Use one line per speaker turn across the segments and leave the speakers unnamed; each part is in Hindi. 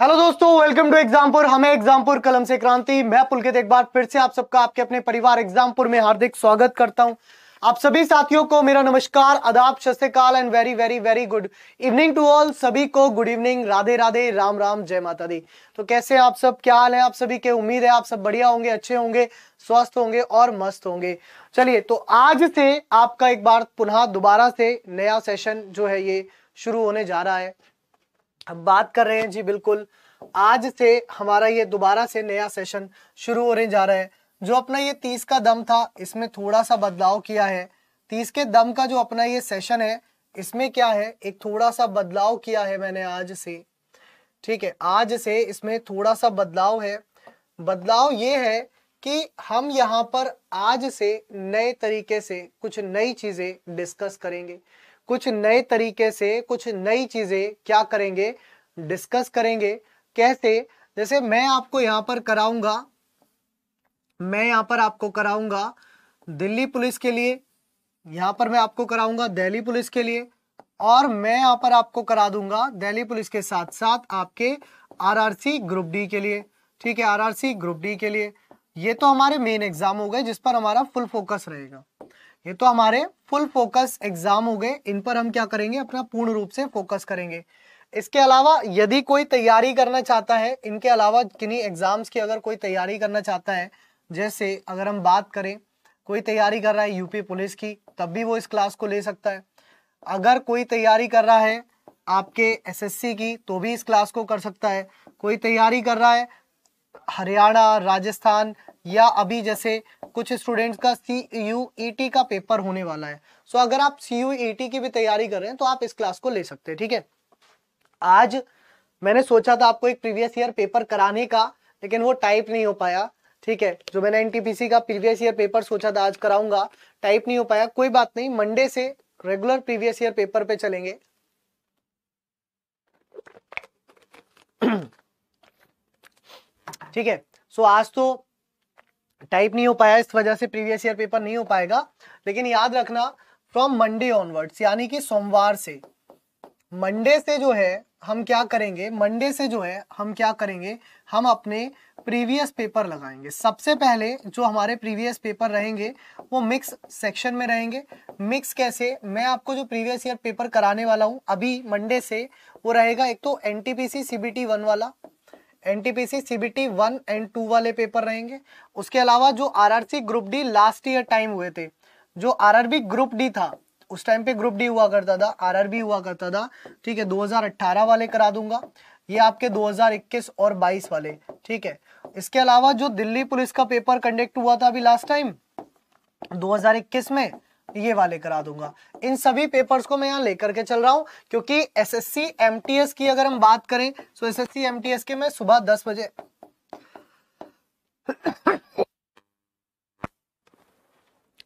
हेलो दोस्तों वेलकम टू एग्जामपुर हमें एग्जामपुर कलम से क्रांति मैं पुलकित एक बार फिर से आप सबका आपके अपने परिवार एग्जामपुर में हार्दिक स्वागत करता हूं आप सभी साथियों को मेरा नमस्कार आदाब सत्यकाल and very very very good evening to all सभी को गुड इवनिंग राधे राधे राम राम जय माता दी तो कैसे आप सब क्या हाल है आप सभी के उम्मीद है आप सब बढ़िया होंगे अच्छे होंगे स्वस्थ होंगे और मस्त होंगे चलिए तो आज से आपका एक बार पुनः दोबारा से नया सेशन जो है ये शुरू होने जा रहा है हम बात कर रहे हैं जी बिल्कुल आज से हमारा ये दोबारा से नया सेशन शुरू होने जा रहा है जो अपना ये तीस का दम था इसमें थोड़ा सा बदलाव किया है तीस के दम का जो अपना ये सेशन है इसमें क्या है एक थोड़ा सा बदलाव किया है मैंने आज से ठीक है आज से इसमें थोड़ा सा बदलाव है बदलाव ये है कि हम यहाँ पर आज से नए तरीके से कुछ नई चीज़ें डिस्कस करेंगे कुछ नए तरीके से कुछ नई चीजें क्या करेंगे डिस्कस करेंगे कैसे जैसे मैं आपको यहां पर कराऊंगा मैं यहां पर आपको कराऊंगा दिल्ली पुलिस के लिए यहां पर मैं आपको कराऊंगा दिल्ली पुलिस के लिए और मैं यहां पर आपको करा दूंगा दिल्ली पुलिस के साथ साथ आपके आरआरसी ग्रुप डी के लिए ठीक है आरआरसी ग्रुप डी के लिए ये तो हमारे मेन एग्जाम हो गए जिस पर हमारा फुल फोकस रहेगा ये तो हमारे फुल फोकस एग्जाम हो गए इन पर हम क्या करेंगे अपना पूर्ण रूप से फोकस करेंगे इसके अलावा यदि कोई तैयारी करना चाहता है इनके अलावा किन्हीं एग्जाम्स की अगर कोई तैयारी करना चाहता है जैसे अगर हम बात करें कोई तैयारी कर रहा है यूपी पुलिस की तब भी वो इस क्लास को ले सकता है अगर कोई तैयारी कर रहा है आपके एसएससी की तो भी इस क्लास को कर सकता है कोई तैयारी कर रहा है हरियाणा राजस्थान या अभी जैसे कुछ स्टूडेंट्स का सी यू ई टी का पेपर होने वाला है सो so, अगर आप सी यू ई टी की भी तैयारी कर रहे हैं तो आप इस क्लास को ले सकते हैं ठीक है आज मैंने सोचा था आपको एक प्रीवियस ईयर पेपर कराने का लेकिन वो टाइप नहीं हो पाया ठीक है जो मैंने एनटीपीसी का प्रीवियस ईयर पेपर सोचा था आज कराऊंगा टाइप नहीं हो पाया कोई बात नहीं मंडे से रेगुलर प्रीवियस ईयर पेपर पे चलेंगे ठीक है सो आज तो टाइप नहीं हो पाया इस वजह से प्रीवियस ईयर पेपर नहीं हो पाएगा लेकिन याद रखना फ्रॉम मंडे ऑनवर्ड्स यानी कि सोमवार से मंडे से जो है हम क्या करेंगे मंडे से जो है हम क्या करेंगे हम अपने प्रीवियस पेपर लगाएंगे सबसे पहले जो हमारे प्रीवियस पेपर रहेंगे वो मिक्स सेक्शन में रहेंगे मिक्स कैसे मैं आपको जो प्रीवियस ईयर पेपर कराने वाला हूँ अभी मंडे से वो रहेगा एक तो एनटीपीसी सीबीटी वन वाला NTPC CBT one and two वाले पेपर रहेंगे उसके अलावा जो RRC group D last year time हुए थे जो आरआरबी ग्रुप डी था उस टाइम पे ग्रुप डी हुआ करता था आरआरबी हुआ करता था ठीक है 2018 वाले करा दूंगा ये आपके 2021 और 22 वाले ठीक है इसके अलावा जो दिल्ली पुलिस का पेपर कंडक्ट हुआ था अभी लास्ट टाइम 2021 में ये वाले करा दूंगा इन सभी पेपर्स को मैं यहाँ लेकर के चल रहा हूँ क्योंकि एस एस की अगर हम बात करें तो एस एस सी के मैं सुबह दस बजे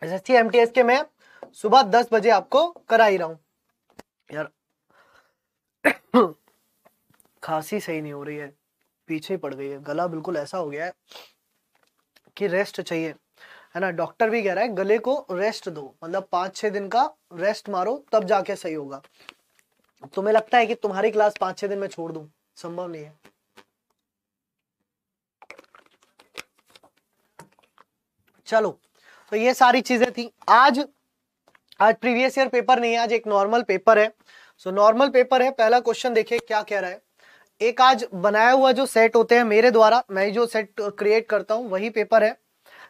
एस एस सी के मैं सुबह दस बजे आपको करा ही रहा हूं यार खांसी सही नहीं हो रही है पीछे पड़ गई है गला बिल्कुल ऐसा हो गया है कि रेस्ट चाहिए है ना डॉक्टर भी कह रहा है गले को रेस्ट दो मतलब पांच छह दिन का रेस्ट मारो तब जाके सही होगा तुम्हें लगता है कि तुम्हारी क्लास पांच छह दिन में छोड़ दू संभव नहीं है चलो तो ये सारी चीजें थी आज आज प्रीवियस ईयर पेपर नहीं है आज एक नॉर्मल पेपर है सो नॉर्मल पेपर है पहला क्वेश्चन देखिए क्या कह रहा है एक आज बनाया हुआ जो सेट होते हैं मेरे द्वारा मैं जो सेट क्रिएट करता हूँ वही पेपर है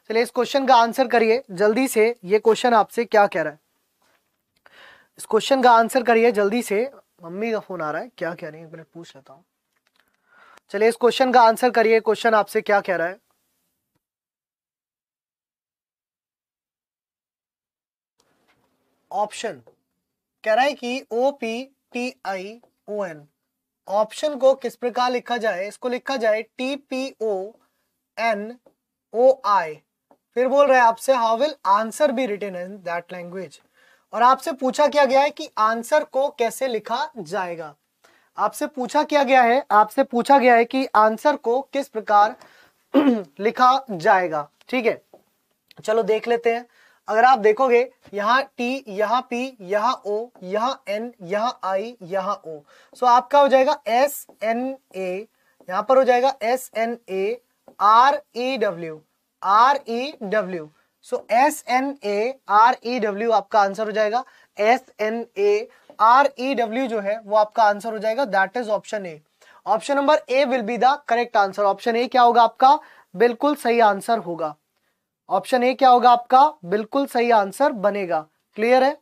चलिए इस क्वेश्चन का आंसर करिए जल्दी से ये क्वेश्चन आपसे क्या कह रहा है इस क्वेश्चन का आंसर करिए जल्दी से मम्मी का फोन आ रहा है क्या कह रही है मिनट पूछ लेता हूँ चलिए इस क्वेश्चन का आंसर करिए क्वेश्चन आपसे क्या कह रहा है ऑप्शन कह रहा है कि O P T I O N option को किस प्रकार लिखा जाए इसको लिखा जाए T P O N O I फिर बोल रहे हैं आपसे how will answer be written in that language और आपसे पूछा क्या गया है कि आंसर को कैसे लिखा जाएगा आपसे पूछा क्या गया है आपसे पूछा गया है कि आंसर को किस प्रकार लिखा जाएगा ठीक है चलो देख लेते हैं अगर आप देखोगे यहाँ टी यहाँ पी यहाँ ओ यहाँ एन यहाँ आई यहाँ ओ सो आपका हो जाएगा एस एन ए यहाँ पर हो जाएगा S N A R E W R E W so S N A R E W आपका आंसर हो जाएगा S N A R E W जो है वो आपका आंसर हो जाएगा that is option A option number A will be the correct answer option A क्या होगा आपका बिल्कुल सही आंसर होगा ऑप्शन ए क्या होगा आपका बिल्कुल सही आंसर बनेगा क्लियर है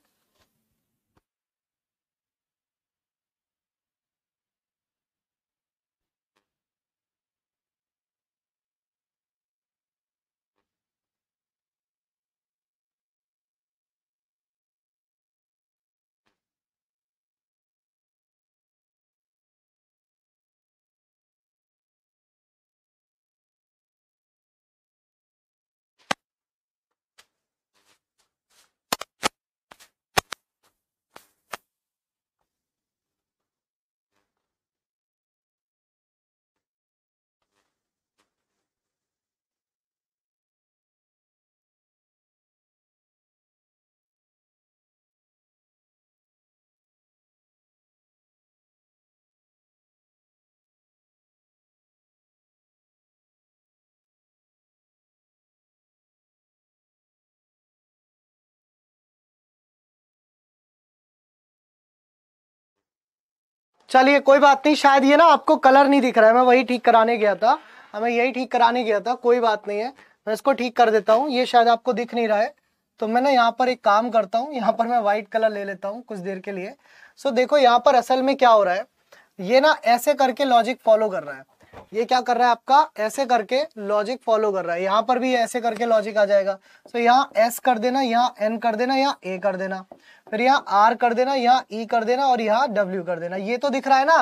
चलिए कोई बात नहीं शायद ये ना आपको कलर नहीं दिख रहा है मैं वही ठीक कराने गया था हमें हाँ, यही ठीक कराने गया था कोई बात नहीं है मैं इसको ठीक कर देता हूँ ये शायद आपको दिख नहीं रहा है तो मैं ना यहाँ पर एक काम करता हूँ यहाँ पर मैं व्हाइट कलर ले लेता हूँ कुछ देर के लिए सो देखो यहाँ पर असल में क्या हो रहा है ये ना ऐसे करके लॉजिक फॉलो कर रहा है ये क्या कर रहा है आपका ऐसे करके लॉजिक फॉलो कर रहा है यहाँ पर भी ऐसे करके लॉजिक आ जाएगा सो यहाँ एस कर देना यहाँ एन कर देना यहाँ ए कर देना फिर यहाँ आर कर देना यहाँ ई e कर देना और यहाँ डब्ल्यू कर देना ये तो दिख रहा है ना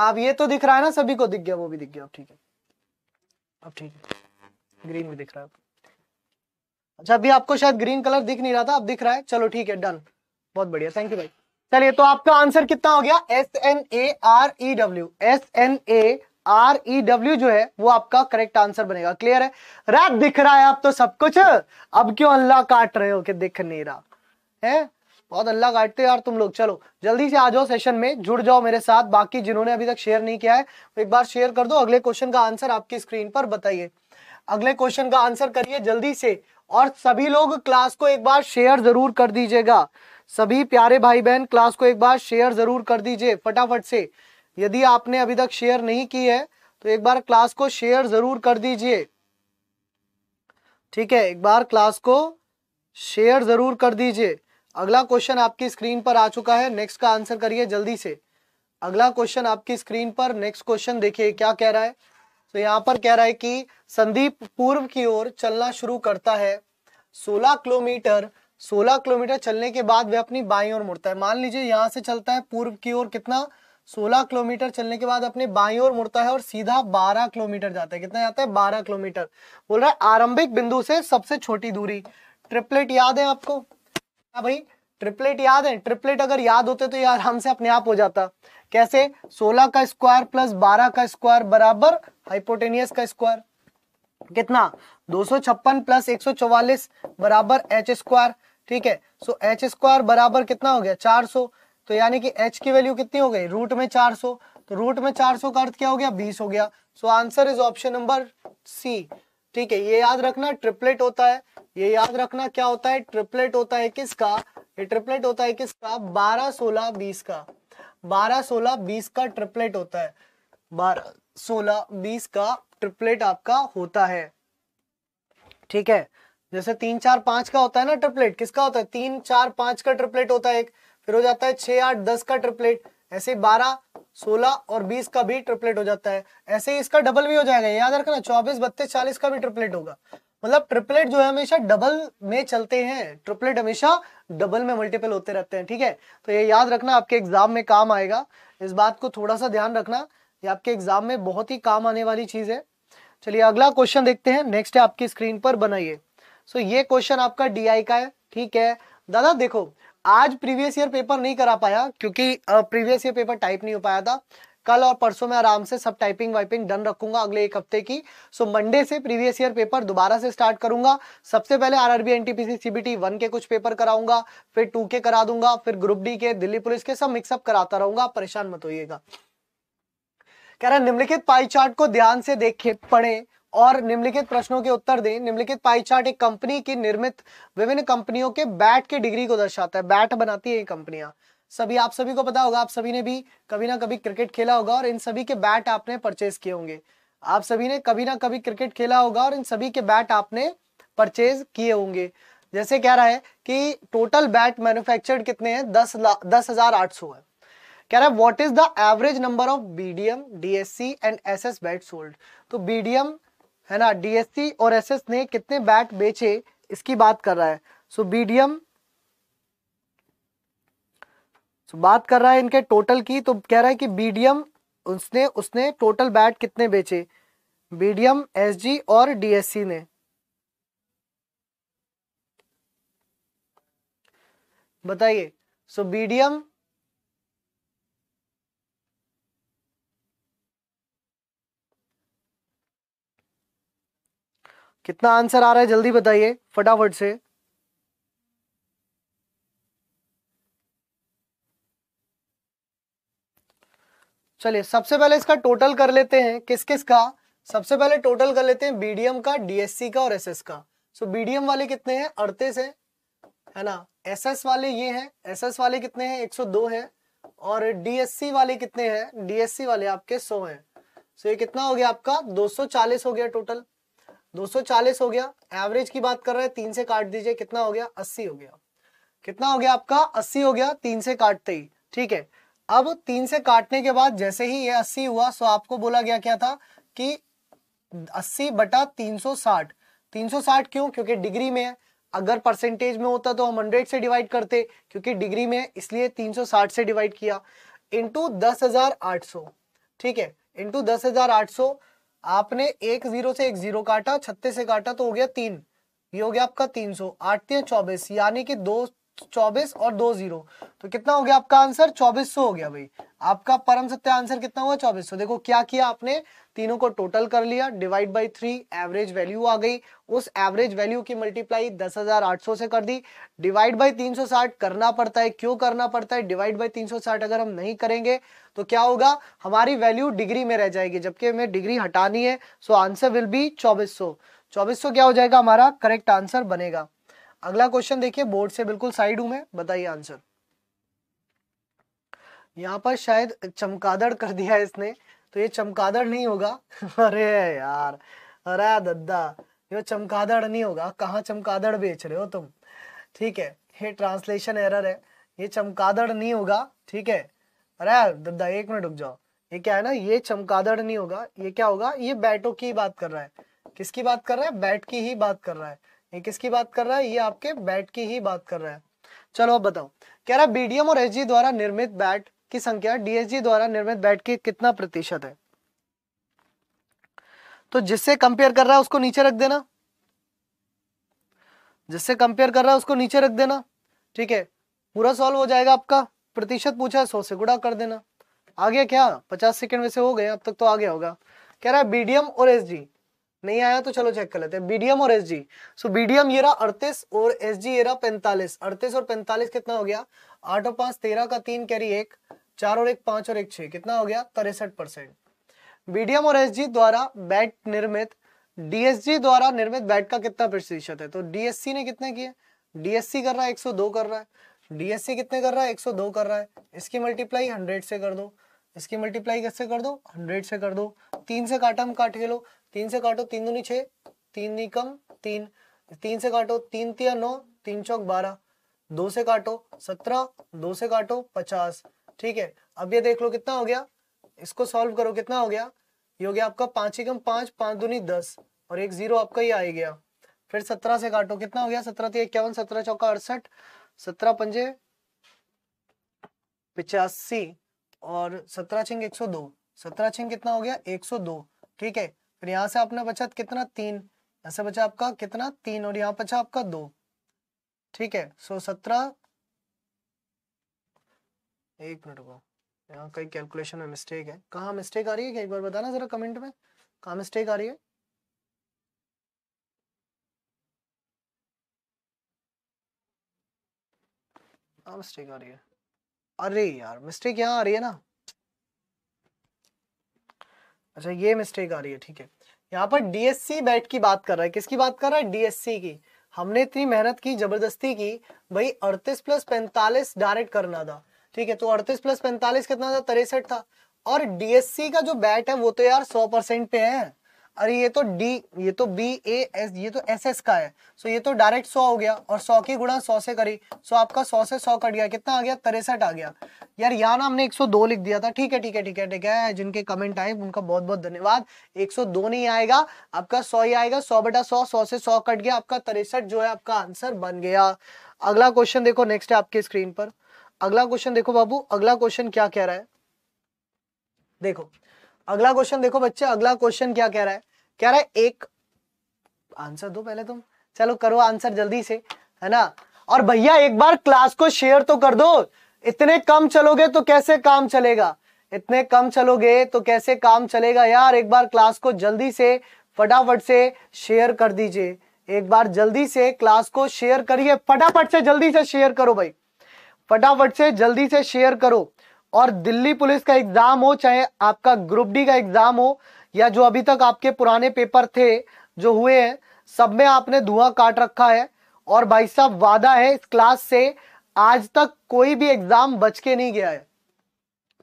आप ये तो दिख रहा है ना सभी को दिख गया वो भी दिख गया अब ठीक है अब ठीक है ग्रीन भी दिख रहा है अच्छा अभी आपको शायद ग्रीन कलर दिख नहीं रहा था अब दिख रहा है चलो ठीक है डन बहुत बढ़िया थैंक यू भाई चलिए तो आपका आंसर कितना हो गया S N A R E W S N A R E W जो है वो आपका करेक्ट आंसर बनेगा क्लियर है रात दिख रहा है आप तो सब कुछ अब क्यों अल्लाह काट रहे हो कि दिख नहीं रहा है बहुत अल्लाह काटते यार तुम लोग चलो जल्दी से आ जाओ सेशन में जुड़ जाओ मेरे साथ बाकी जिन्होंने अभी तक शेयर नहीं किया है एक बार शेयर कर दो अगले क्वेश्चन का आंसर आपकी स्क्रीन पर बताइए अगले क्वेश्चन का आंसर करिए जल्दी से और सभी लोग क्लास को एक बार शेयर जरूर कर दीजिएगा सभी प्यारे भाई बहन क्लास को एक बार शेयर जरूर कर दीजिए फटाफट से यदि आपने अभी तक शेयर नहीं की है तो एक बार क्लास को शेयर जरूर कर दीजिए ठीक है एक बार क्लास को शेयर जरूर कर दीजिए अगला क्वेश्चन आपकी स्क्रीन पर आ चुका है नेक्स्ट का आंसर करिए जल्दी से अगला क्वेश्चन आपकी स्क्रीन पर नेक्स्ट क्वेश्चन देखिए क्या कह रहा है तो यहाँ पर कह रहा है कि संदीप पूर्व की ओर चलना शुरू करता है 16 किलोमीटर 16 किलोमीटर चलने के बाद वह अपनी बाई ओर मुड़ता है मान लीजिए यहाँ से चलता है पूर्व की ओर कितना 16 किलोमीटर चलने के बाद अपने बाई ओर मुड़ता है और सीधा 12 किलोमीटर जाता है कितना जाता है 12 किलोमीटर बोल रहा है आरंभिक बिंदु से सबसे छोटी दूरी ट्रिपलेट याद है आपको हाँ भाई ट्रिपलेट याद है ट्रिपलेट अगर याद होते तो ये आराम से अपने आप हो जाता कैसे 16 का स्क्वायर प्लस 12 का स्क्वायर बराबर हाइपोटेनियस का स्क्वायर कितना दो प्लस एक बराबर एच स्क्वायर ठीक है सो एच स्क्वायर बराबर कितना हो गया 400 तो यानी कि एच की वैल्यू कितनी हो गई रूट में 400 तो रूट में 400 का अर्थ क्या हो गया 20 हो गया so answer is option number C ठीक है ये याद रखना ट्रिपलेट होता है ये याद रखना क्या होता है ट्रिपलेट होता है किसका ये ट्रिपलेट होता है किसका बारह सोलह बीस का बारह सोलह बीस का ट्रिपलेट होता है बारह सोलह बीस का ट्रिपलेट आपका होता है ठीक है जैसे तीन चार पांच का होता है ना ट्रिपलेट किसका होता है तीन चार पांच का ट्रिपलेट होता है एक फिर हो जाता है छह आठ दस का ट्रिपलेट ऐसे बारह सोलह और बीस का भी ट्रिपलेट हो जाता है ऐसे ही इसका डबल भी हो जाएगा याद रखना चौबीस बत्तीस चालीस का भी ट्रिपलेट होगा मतलब ट्रिपलेट जो है हमेशा डबल में चलते हैं ट्रिपलेट हमेशा डबल में मल्टीपल होते रहते हैं ठीक है तो ये याद रखना आपके एग्जाम में काम आएगा इस बात को थोड़ा सा ध्यान रखना ये आपके एग्जाम में बहुत ही काम आने वाली चीज है चलिए अगला क्वेश्चन देखते हैं नेक्स्ट है आपकी स्क्रीन पर बनाइए सो ये क्वेश्चन आपका डी का है ठीक है दादा देखो आज प्रीवियस ईयर पेपर नहीं करा पाया क्योंकि प्रीवियस ईयर पेपर टाइप नहीं हो पाया था कल और परसों में आराम से सब टाइपिंग वाइपिंग डन रखूंगा अगले एक हफ्ते की सो मंडे से प्रीवियस ईयर पेपर दोबारा से स्टार्ट करूंगा सबसे पहले आर आरबी एन वन के कुछ पेपर कराऊंगा फिर टू के करा दूंगा फिर ग्रुप डी के दिल्ली पुलिस के सब मिक्सअप कराता रहूंगा परेशान मत होइएगा कह रहा निम्नलिखित पाई चार्ट को ध्यान से देखे पढ़े और निम्नलिखित प्रश्नों के उत्तर दें निम्नलिखित पाई चार्ट एक कंपनी की निर्मित विभिन्न कंपनियों के बैट के डिग्री को दर्शाता है बैट बनाती है कंपनियां सभी आप सभी को पता होगा आप सभी ने भी कभी ना कभी क्रिकेट खेला होगा और इन सभी के बैट आपने परचेज किए होंगे आप सभी ने कभी ना कभी क्रिकेट खेला होगा और इन सभी के बैट आपने परचेज किए होंगे जैसे कह रहा है कि टोटल बैट मैन्युफैक्चर्ड कितने हैं दस दस हजार आठ सौ है कह रहा है what is the average number of BDM DSC and SS bat sold तो बीडीएम है ना डीएससी और एसएस ने कितने बैट बेचे इसकी बात कर रहा है सो बीडीएम सो बात कर रहा है इनके टोटल की तो कह रहा है कि बीडीएम उसने उसने टोटल बैट कितने बेचे बीडीएम एसजी और डीएससी ने बताइए सो बीडीएम कितना आंसर आ रहा है जल्दी बताइए फटाफट से चलिए सबसे पहले इसका टोटल कर लेते हैं किस किस का सबसे पहले टोटल कर लेते हैं बीडीएम का डीएससी का और एसएस का सो बीडीएम वाले कितने हैं अड़तीस है है ना एसएस वाले ये हैं एसएस वाले कितने हैं 102 हैं और डीएससी वाले कितने हैं डीएससी वाले आपके 100 हैं सो ये कितना हो गया आपका 240 हो गया टोटल 240 हो गया एवरेज की बात कर रहे हैं तीन से काट दीजिए कितना हो गया अस्सी हो गया कितना हो गया आपका अस्सी हो गया तीन से काटते ही ठीक है अब तीन से काटने के बाद जैसे ही ये 80 हुआ सो आपको बोला गया क्या था कि अस्सी बटा तीन सौ साठ तीन सौ साठ क्यों क्योंकि डिग्री में है अगर परसेंटेज में होता तो हम हंड्रेड से डिवाइड करते क्योंकि डिग्री में इसलिए तीन सौ साठ से डिवाइड किया इंटू दस हजार आठ ठीक है इंटू दस हजार आठ सौ आपने एक जीरो से एक जीरो काटा छत्तीस से काटा तो हो गया तीन ये हो गया आपका तीन सौ आठ तीन चौबीस यानी कि दो चौबीस और दो जीरो तो कितना हो गया आपका आंसर चौबीस सौ हो गया भाई आपका परम सत्य आंसर कितना हुआ चौबीस सौ देखो क्या किया आपने तीनों को टोटल कर लिया divide by three average value आ गई उस एवरेज वैल्यू की मल्टीप्लाई दस हजार आठ सौ से कर दी डिवाइड बाई तीन सौ साठ करना पड़ता है क्यों करना पड़ता है डिवाइड बाई तीन सौ साठ अगर हम नहीं करेंगे तो क्या होगा हमारी वैल्यू डिग्री में रह जाएगी जबकि हमें डिग्री हटानी है सो आंसर विल बी चौबीस सौ चौबीस सौ क्या हो जाएगा हमारा करेक्ट आंसर बनेगा अगला क्वेश्चन देखिए बोर्ड से बिल्कुल साइड हूं मैं बताइए आंसर यहाँ पर शायद चमकादड़ कर दिया है इसने तो ये चमकादड़ नहीं होगा अरे यार अरे दद्दा ये चमकादड़ नहीं होगा कहाँ चमकादड़ बेच रहे हो तुम ठीक है ये ट्रांसलेशन एरर है ये चमकादड़ नहीं होगा ठीक है अरे दद्दा एक मिनट रुक जाओ ये क्या है ना ये चमकादड़ नहीं होगा ये क्या होगा ये बैटों की बात कर रहा है किसकी बात कर रहा है बैट की ही बात कर रहा है ये किसकी बात कर रहा है ये आपके बैट की ही बात कर रहा है चलो अब बताओ कह रहा बीडीएम और एसजी द्वारा निर्मित बैट की संख्या डीएसजी द्वारा निर्मित बैट की कितना प्रतिशत है तो जिससे कंपेयर कर रहा है उसको नीचे रख देना जिससे कंपेयर कर रहा है उसको नीचे रख देना ठीक है पूरा सॉल्व हो जाएगा आपका प्रतिशत पूछा है सौ से गुड़ा कर देना आ गया क्या पचास सेकंड में से हो गए अब तक तो आ गया होगा कह रहा है बीडीएम और एसजी नहीं आया तो चलो चेक कर लेते हैं बीडीएम और एस जी सो बीडीएम ये रहा अड़तीस और एस जी ये रहा पैंतालीस अड़तीस और पैंतालीस कितना हो गया आठ और पांच तेरह का तीन कैरी एक चार और एक पांच और एक छह कितना हो गया तिरसठ परसेंट बीडीएम और एस जी द्वारा बैट निर्मित डीएसजी द्वारा निर्मित बैट का कितना प्रतिशत है तो डीएससी ने कितने किए डीएससी कर रहा है 102 कर रहा है डीएससी कितने कर रहा है 102 कर रहा है इसकी मल्टीप्लाई हंड्रेड से कर दो इसकी मल्टीप्लाई कैसे कर दो हंड्रेड से कर दो तीन से काटा हम काट के लो तीन से काटो तीन दूनी छः तीन नी कम तीन तीन से काटो तीन तिया नौ तीन चौक बारह दो से काटो सत्रह दो से काटो पचास ठीक है अब ये देख लो कितना हो गया इसको सॉल्व करो कितना हो गया ये हो गया आपका पांच एकम पांच पांच दूनी दस और एक जीरो आपका ये आ गया फिर सत्रह से काटो कितना हो गया सत्रह तीन इक्यावन सत्रह चौका अड़सठ सत्रह पंजे पिचासी और सत्रह छिंग एक सौ दो सत्रह छिंग कितना हो गया एक सौ दो ठीक है फिर यहाँ से आपने बचा कितना तीन से बचा आपका कितना तीन और यहाँ बचा आपका दो ठीक है सो सत्रह एक मिनट को यहाँ कई कैलकुलेशन में मिस्टेक है कहा मिस्टेक आ रही है क्या एक बार बताना जरा कमेंट में कहा मिस्टेक आ रही है मिस्टेक आ रही है अरे यार मिस्टेक यहाँ आ रही है ना अच्छा ये मिस्टेक आ रही है ठीक है यहाँ पर डीएससी बैट की बात कर रहा है किसकी बात कर रहा है डीएससी की हमने इतनी मेहनत की जबरदस्ती की भाई अड़तीस प्लस पैंतालीस डायरेक्ट करना था ठीक है तो अड़तीस प्लस पैंतालीस कितना था तिरसठ था और डीएससी का जो बैट है वो तो यार सौ परसेंट पे है अरे ये तो डी ये तो बी ए एस ये तो एस एस का है सो ये तो डायरेक्ट सौ हो गया और सौ की गुणा सौ से करी सो आपका सौ से सौ कट गया कितना आ गया तिरसठ आ गया यार यहाँ ना हमने 102 लिख दिया था ठीक है ठीक है ठीक है ठीक है जिनके कमेंट आए उनका बहुत बहुत धन्यवाद 102 नहीं आएगा आपका सौ ही आएगा सौ बटा सौ सौ से सौ कट गया आपका तिरसठ जो है आपका आंसर बन गया अगला क्वेश्चन देखो नेक्स्ट है आपके स्क्रीन पर अगला क्वेश्चन देखो बाबू अगला क्वेश्चन क्या कह रहा है देखो अगला क्वेश्चन देखो बच्चे अगला क्वेश्चन क्या कह रहा है कह रहा है एक आंसर दो पहले तुम चलो करो आंसर जल्दी से है ना और भैया एक बार क्लास को शेयर तो कर दो इतने कम चलोगे तो कैसे काम चलेगा इतने कम चलोगे तो कैसे काम चलेगा यार एक बार क्लास को जल्दी से फटाफट से शेयर कर दीजिए एक बार जल्दी से क्लास को शेयर करिए फटाफट से जल्दी से शेयर करो भाई फटाफट से जल्दी से शेयर करो और दिल्ली पुलिस का एग्जाम हो चाहे आपका ग्रुप डी का एग्जाम हो या जो अभी तक आपके पुराने पेपर थे जो हुए हैं सब में आपने धुआं काट रखा है और भाई साहब वादा है इस क्लास से आज तक कोई भी एग्जाम बच के नहीं गया है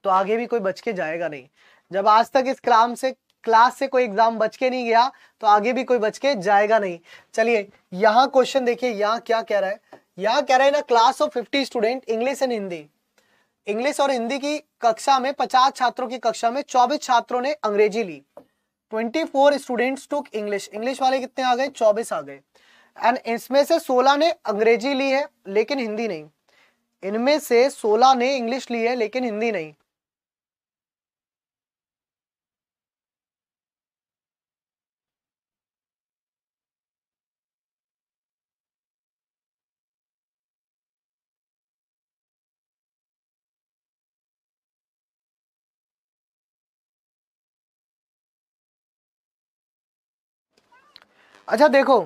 तो आगे भी कोई बच के जाएगा नहीं जब आज तक इस क्लाम से क्लास से कोई एग्जाम बच के नहीं गया तो आगे भी कोई बच के जाएगा नहीं चलिए यहाँ क्वेश्चन देखिए यहाँ क्या कह रहा है यहाँ कह रहा है ना class of fifty student English and Hindi English और हिंदी की कक्षा में पचास छात्रों की कक्षा में चौबीस छात्रों ने अंग्रेजी ली twenty four students took English English वाले कितने आ गए चौबीस आ गए एंड इसमें से सोलह ने अंग्रेजी ली है लेकिन हिंदी नहीं इनमें से सोलह ने इंग्लिश ली है लेकिन हिंदी नहीं अच्छा देखो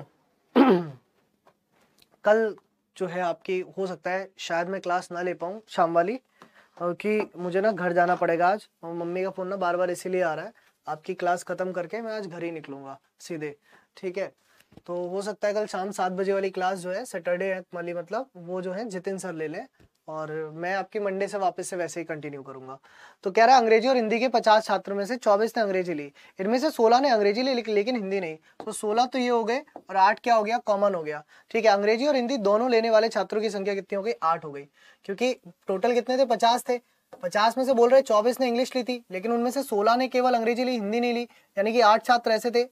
कल जो है आपकी हो सकता है शायद मैं क्लास ना ले पाऊँ शाम वाली क्योंकि मुझे ना घर जाना पड़ेगा आज और मम्मी का फ़ोन ना बार बार इसीलिए आ रहा है आपकी क्लास ख़त्म करके मैं आज घर ही निकलूंगा सीधे ठीक है तो हो सकता है कल शाम सात बजे वाली क्लास जो है सैटरडे है मतलब वो जो है जितिन सर ले लें और मैं आपकी मंडे से वापस से वैसे ही कंटिन्यू करूंगा तो कह रहा है अंग्रेजी और हिंदी के पचास छात्रों में से चौबीस ने अंग्रेजी ली इनमें से सोलह ने अंग्रेजी ली लेकिन हिंदी नहीं तो सोलह तो ये हो गए और आठ क्या हो गया कॉमन हो गया ठीक है अंग्रेजी और हिंदी दोनों लेने वाले छात्रों की संख्या कितनी हो गई आठ हो गई क्योंकि टोटल कितने थे पचास थे पचास में से बोल रहे चौबीस ने इंग्लिश ली थी लेकिन उनमें से सोलह ने केवल अंग्रेजी ली हिंदी नहीं ली यानी कि आठ छात्र ऐसे थे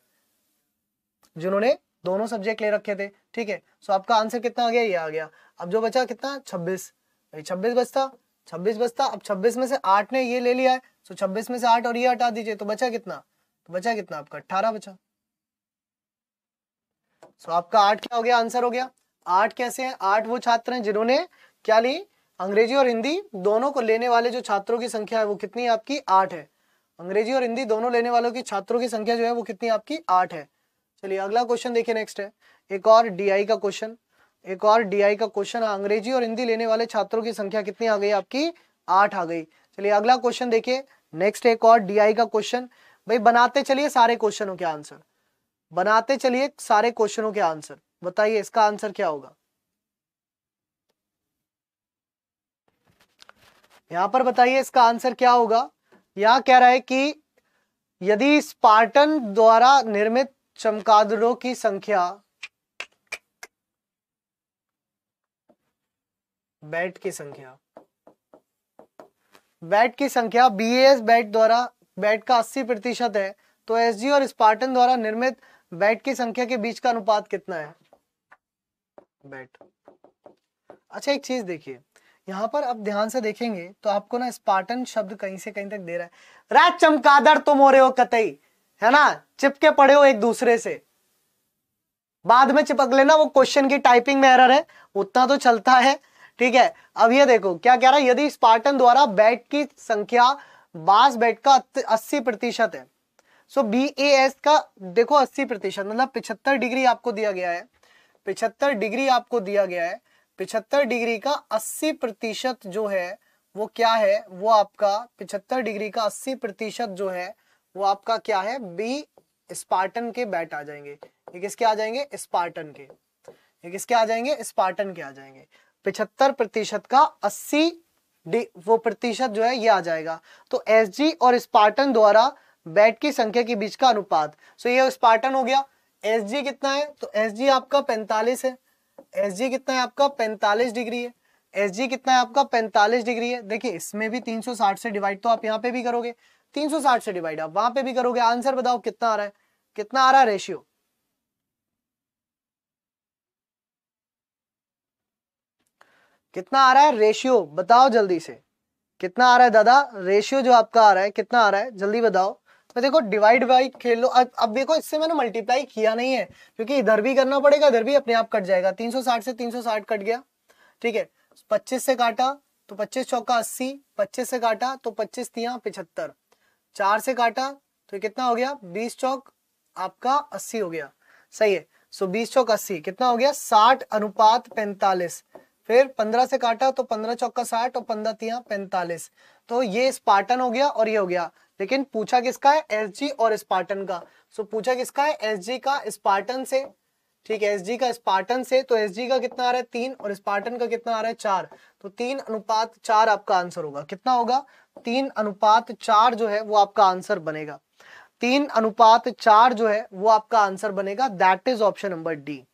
जिन्होंने दोनों सब्जेक्ट ले रखे थे ठीक है सो आपका आंसर कितना आ गया ये आ गया अब जो बचा कितना छब्बीस छब्बीस बचता छब्बीस बचता अब छब्बीस में से आठ ने ये ले लिया है सो छब्बीस में से आठ और ये हटा दीजिए तो बचा कितना तो बचा कितना आपका अट्ठारह बचा सो आपका आठ क्या हो गया आंसर हो गया आठ कैसे हैं आठ वो छात्र हैं जिन्होंने क्या ली अंग्रेजी और हिंदी दोनों को लेने वाले जो छात्रों की संख्या है वो कितनी आपकी आठ है अंग्रेजी और हिंदी दोनों लेने वालों की छात्रों की संख्या जो है वो कितनी आपकी आठ है चलिए अगला क्वेश्चन देखिए नेक्स्ट है एक और डीआई का क्वेश्चन एक और डीआई का क्वेश्चन अंग्रेजी और हिंदी लेने वाले छात्रों की संख्या कितनी आ गई आपकी आठ आ गई चलिए अगला क्वेश्चन देखिए नेक्स्ट एक और डीआई का क्वेश्चन भाई बनाते चलिए सारे क्वेश्चनों के आंसर बनाते चलिए सारे क्वेश्चनों के आंसर बताइए इसका आंसर क्या होगा यहां पर बताइए इसका आंसर क्या होगा यहां कह रहा है कि यदि स्पार्टन द्वारा निर्मित चमकादड़ों की संख्या बैट की संख्या बैट की संख्या बी एस बैट द्वारा बैट का 80 प्रतिशत है तो एस जी और स्पार्टन द्वारा निर्मित बैट की संख्या के बीच का अनुपात कितना है बैट अच्छा एक चीज देखिए यहाँ पर अब ध्यान से देखेंगे तो आपको ना स्पार्टन शब्द कहीं से कहीं तक दे रहा है रात चमकादड़ तुम हो रहे हो कतई है ना चिपके पड़े हो एक दूसरे से बाद में चिपक लेना वो क्वेश्चन की टाइपिंग में एरर है उतना तो चलता है ठीक है अब ये देखो क्या कह रहा है यदि स्पार्टन द्वारा बैट की संख्या बास बैट का अस्सी प्रतिशत है सो बी ए एस का देखो अस्सी प्रतिशत मतलब पिछहत्तर डिग्री आपको दिया गया है पिछहत्तर डिग्री आपको दिया गया है पिछहत्तर डिग्री का अस्सी प्रतिशत जो है वो क्या है वो आपका पिछहत्तर डिग्री का अस्सी प्रतिशत जो है वो आपका क्या है बी स्पार्टन के बैट आ जाएंगे ये किसके आ जाएंगे स्पार्टन के ये किसके आ जाएंगे स्पार्टन के आ जाएंगे पिछहत्तर प्रतिशत का अस्सी वो प्रतिशत जो है ये आ जाएगा तो एसजी और स्पार्टन द्वारा बैट की संख्या के बीच का अनुपात सो ये स्पार्टन हो गया जी कितना है तो एसजी आपका पैंतालीस है जी कितना है आपका पैंतालीस डिग्री है जी कितना है आपका पैंतालीस डिग्री है देखिए इसमें भी साठ से डिवाइड तो आप यहाँ पे भी करोगे साठ से डिवाइड आप वहां पे भी करोगे आंसर बताओ कितना आ रहा है कितना आ रहा है रेशियो कितना आ रहा है रेशियो बताओ जल्दी से कितना आ रहा है दादा रेशियो जो आपका आ रहा है कितना आ रहा है जल्दी बताओ तो देखो डिवाइड बाई खेल लो अब अब देखो इससे मैंने मल्टीप्लाई किया नहीं है क्योंकि इधर भी करना पड़ेगा इधर भी अपने आप कट जाएगा 360 से 360 कट गया ठीक है 25 से काटा तो 25 चौका 80 25 से काटा तो 25 तिया पिछहत्तर चार से काटा तो कितना हो गया 20 चौक आपका 80 हो गया सही है सो 20 चौक 80 कितना हो गया 60 अनुपात 45 फिर पंद्रह से काटा तो पंद्रह चौका साठ और पंद्रह तिया पैंतालीस तो ये स्पार्टन हो गया और ये हो गया लेकिन पूछा किसका है एस और स्पार्टन का सो पूछा किसका है एस का स्पार्टन से ठीक है एस का स्पार्टन से तो एस का कितना आ रहा है तीन और स्पार्टन का कितना आ रहा है चार तो तीन अनुपात चार आपका आंसर होगा कितना होगा तीन अनुपात चार जो है वो आपका आंसर बनेगा तीन अनुपात चार जो है वो आपका आंसर बनेगा that is option number D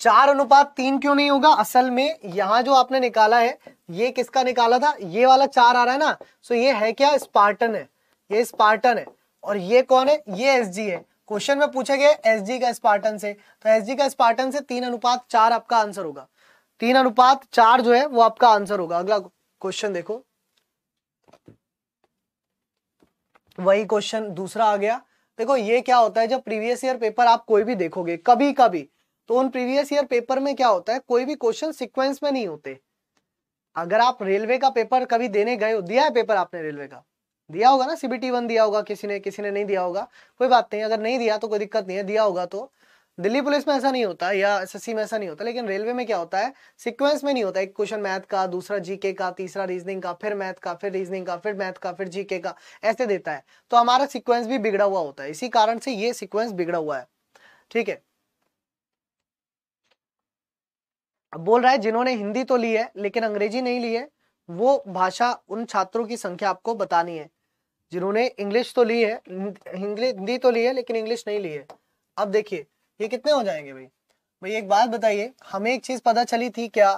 चार अनुपात तीन क्यों नहीं होगा असल में यहां जो आपने निकाला है ये किसका निकाला था ये वाला चार आ रहा है ना सो ये है क्या स्पार्टन है ये स्पार्टन है और ये कौन है ये एस है क्वेश्चन में पूछा गया एस जी का स्पार्टन से तो एस जी का स्पार्टन से तीन अनुपात चार आपका आंसर होगा तीन अनुपात चार जो है वो आपका आंसर होगा अगला क्वेश्चन देखो वही क्वेश्चन दूसरा आ गया देखो ये क्या होता है जब प्रीवियस ईयर पेपर आप कोई भी देखोगे कभी कभी तो उन प्रीवियस ईयर पेपर में क्या होता है कोई भी क्वेश्चन सिक्वेंस में नहीं होते अगर आप रेलवे का पेपर कभी देने गए हो दिया है पेपर आपने रेलवे का दिया होगा ना सीबीटी वन दिया होगा किसी ने किसी ने नहीं दिया होगा कोई बात नहीं अगर नहीं दिया तो कोई दिक्कत नहीं है दिया होगा तो दिल्ली पुलिस में ऐसा नहीं होता या एस में ऐसा नहीं होता लेकिन रेलवे में क्या होता है सिक्वेंस में नहीं होता एक क्वेश्चन मैथ का दूसरा जीके का तीसरा रीजनिंग का फिर मैथ का फिर रीजनिंग का फिर मैथ का फिर जीके का ऐसे देता है तो हमारा सिक्वेंस भी बिगड़ा हुआ होता है इसी कारण से ये सिक्वेंस बिगड़ा हुआ है ठीक है बोल रहा है जिन्होंने हिंदी तो ली है लेकिन अंग्रेजी नहीं ली है वो भाषा उन छात्रों की संख्या आपको बतानी है जिन्होंने इंग्लिश तो ली है हिंदी तो ली है लेकिन इंग्लिश नहीं ली है अब देखिए ये कितने हो जाएंगे भाई भाई एक बात बताइए हमें एक चीज पता चली थी क्या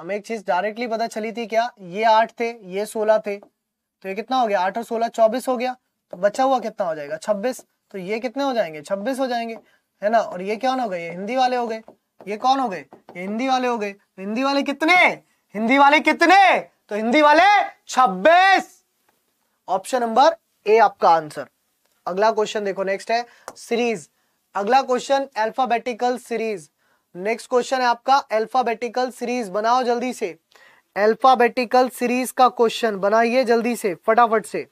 हमें एक चीज डायरेक्टली पता चली थी क्या ये आठ थे ये सोलह थे तो ये कितना हो गया आठ और सोलह चौबीस हो गया तो बचा हुआ कितना हो जाएगा छब्बीस तो ये कितने हो जाएंगे छब्बीस हो जाएंगे है ना और ये क्या हो गए ये हिंदी वाले हो गए ये कौन हो गए ये हिंदी वाले हो गए हिंदी वाले कितने हिंदी वाले कितने तो हिंदी वाले छब्बीस ऑप्शन नंबर ए आपका आंसर अगला क्वेश्चन देखो नेक्स्ट है सीरीज अगला question alphabetical series next question है आपका अल्फाबेटिकल सीरीज बनाओ जल्दी से अल्फाबेटिकल सीरीज का क्वेश्चन बनाइए जल्दी से फटाफट से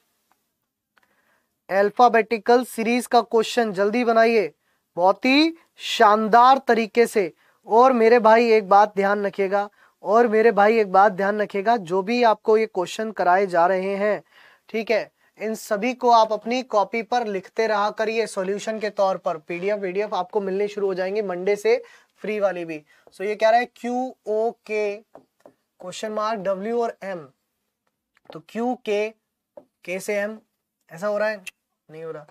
अल्फाबेटिकल सीरीज का क्वेश्चन जल्दी बनाइए बहुत ही शानदार तरीके से और मेरे भाई एक बात ध्यान रखिएगा और मेरे भाई एक बात ध्यान रखिएगा जो भी आपको ये क्वेश्चन कराए जा रहे हैं ठीक है इन सभी को आप अपनी कॉपी पर लिखते रहा करिए सॉल्यूशन के तौर पर पीडीएफ वीडीएफ आपको मिलने शुरू हो जाएंगे मंडे से फ्री वाली भी सो so ये क्या रहा है Q O K question mark W और एम तो क्यू के के से एम ऐसा हो रहा है नहीं हो रहा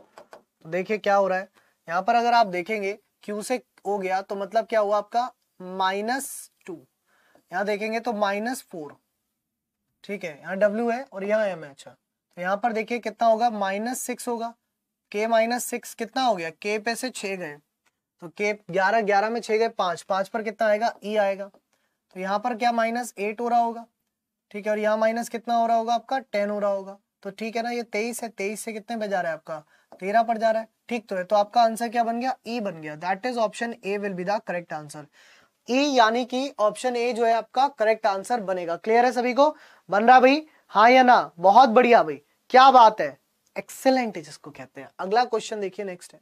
तो देखिए क्या हो रहा है यहाँ पर अगर आप देखेंगे क्यू से हो गया तो मतलब क्या हुआ आपका माइनस टू यहाँ देखेंगे तो माइनस फोर ठीक है यहाँ W है और यहाँ M है अच्छा तो यहाँ पर देखिए कितना होगा माइनस सिक्स होगा K माइनस सिक्स कितना हो गया K पे से छः गए तो K ग्यारह ग्यारह में छः गए पांच पांच पर कितना आएगा E आएगा तो यहाँ पर क्या माइनस एट हो रहा होगा ठीक है और यहाँ माइनस कितना हो रहा होगा आपका टेन हो रहा होगा तो ठीक है ना ये तेईस है तेईस से कितने पे जा रहा है आपका तेरह पर जा रहा है ठीक तो है तो आपका आंसर क्या बन गया ई e बन गया that is option A will be the correct answer E यानी कि ऑप्शन ए जो है आपका करेक्ट आंसर बनेगा क्लियर है सभी को बन रहा भाई हाँ या ना बहुत बढ़िया भाई क्या बात है एक्सेलेंट है जिसको कहते हैं अगला क्वेश्चन देखिए नेक्स्ट है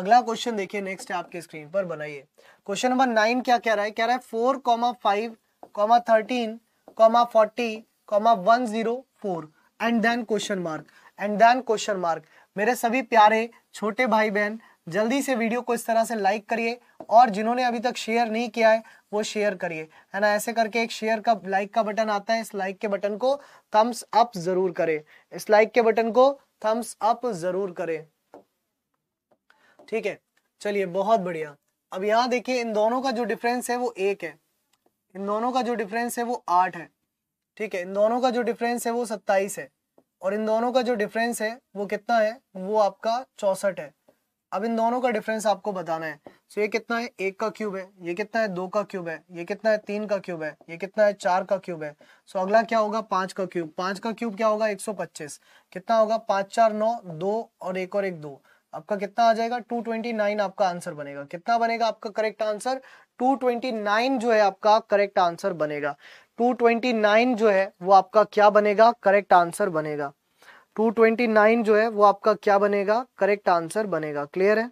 अगला क्वेश्चन देखिए नेक्स्ट है आपके स्क्रीन पर बनाइए क्वेश्चन नंबर नाइन क्या कह रहा है कह रहा है four comma five comma thirteen comma forty comma one zero four and then question mark and then question mark मेरे सभी प्यारे छोटे भाई बहन जल्दी से वीडियो को इस तरह से लाइक करिए और जिन्होंने अभी तक शेयर नहीं किया है वो शेयर करिए है ना ऐसे करके एक शेयर का लाइक का बटन आता है इस लाइक के बटन को थम्स अप जरूर करें इस लाइक के बटन को थम्स अप जरूर करें ठीक है चलिए बहुत बढ़िया अब यहां देखिए इन दोनों का जो डिफरेंस है वो एक है इन दोनों का जो डिफरेंस है वो आठ है ठीक है इन दोनों का जो डिफरेंस है वो सत्ताईस है और इन दोनों का जो डिफरेंस है वो कितना है वो आपका चौसठ है अब इन दोनों का डिफरेंस आपको बताना है सो ये कितना है एक का क्यूब है ये कितना है दो का क्यूब है ये कितना है तीन का क्यूब है ये कितना है चार का क्यूब है सो अगला क्या होगा पांच का क्यूब पांच का क्यूब क्या होगा एक सौ पच्चीस कितना होगा पांच चार नौ दो और एक और एक दो आपका कितना आ जाएगा नाइन आपका आंसर बनेगा कितना बनेगा आपका करेक्ट आंसर 229 जो है आपका करेक्ट आंसर बनेगा 229 जो है वो आपका क्या बनेगा करेक्ट आंसर बनेगा 229 जो है वो आपका क्या बनेगा करेक्ट आंसर बनेगा क्लियर है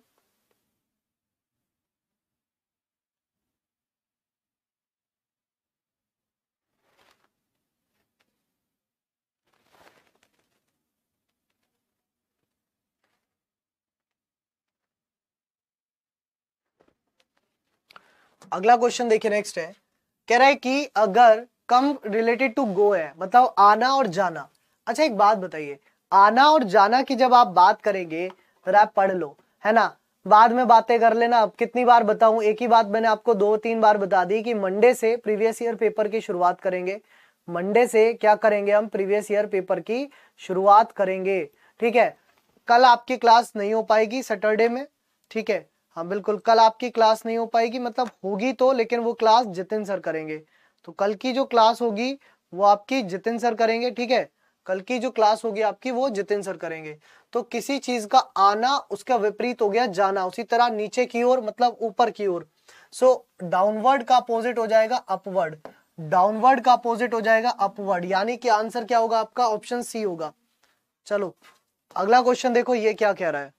अगला क्वेश्चन देखिए नेक्स्ट है कह रहा है कि अगर कम रिलेटेड टू गो है मतलब आना और जाना अच्छा एक बात बताइए आना और जाना की जब आप बात करेंगे तो आप पढ़ लो है ना बाद में बातें कर लेना अब कितनी बार बताऊं एक ही बात मैंने आपको दो तीन बार बता दी कि मंडे से प्रीवियस ईयर पेपर की शुरुआत करेंगे मंडे से क्या करेंगे हम प्रीवियस ईयर पेपर की शुरुआत करेंगे ठीक है कल आपकी क्लास नहीं हो पाएगी सैटरडे में ठीक है हाँ बिल्कुल कल आपकी क्लास नहीं हो पाएगी मतलब होगी तो लेकिन वो क्लास जितिन सर करेंगे तो कल की जो क्लास होगी वो आपकी जितिन सर करेंगे ठीक है कल की जो क्लास होगी आपकी वो जितिन सर करेंगे तो किसी चीज का आना उसका विपरीत हो गया जाना उसी तरह नीचे की ओर मतलब ऊपर की ओर सो डाउनवर्ड का अपोजिट हो जाएगा अपवर्ड डाउनवर्ड का अपोजिट हो जाएगा अपवर्ड यानी कि आंसर क्या होगा आपका ऑप्शन सी होगा चलो अगला क्वेश्चन देखो ये क्या कह रहा है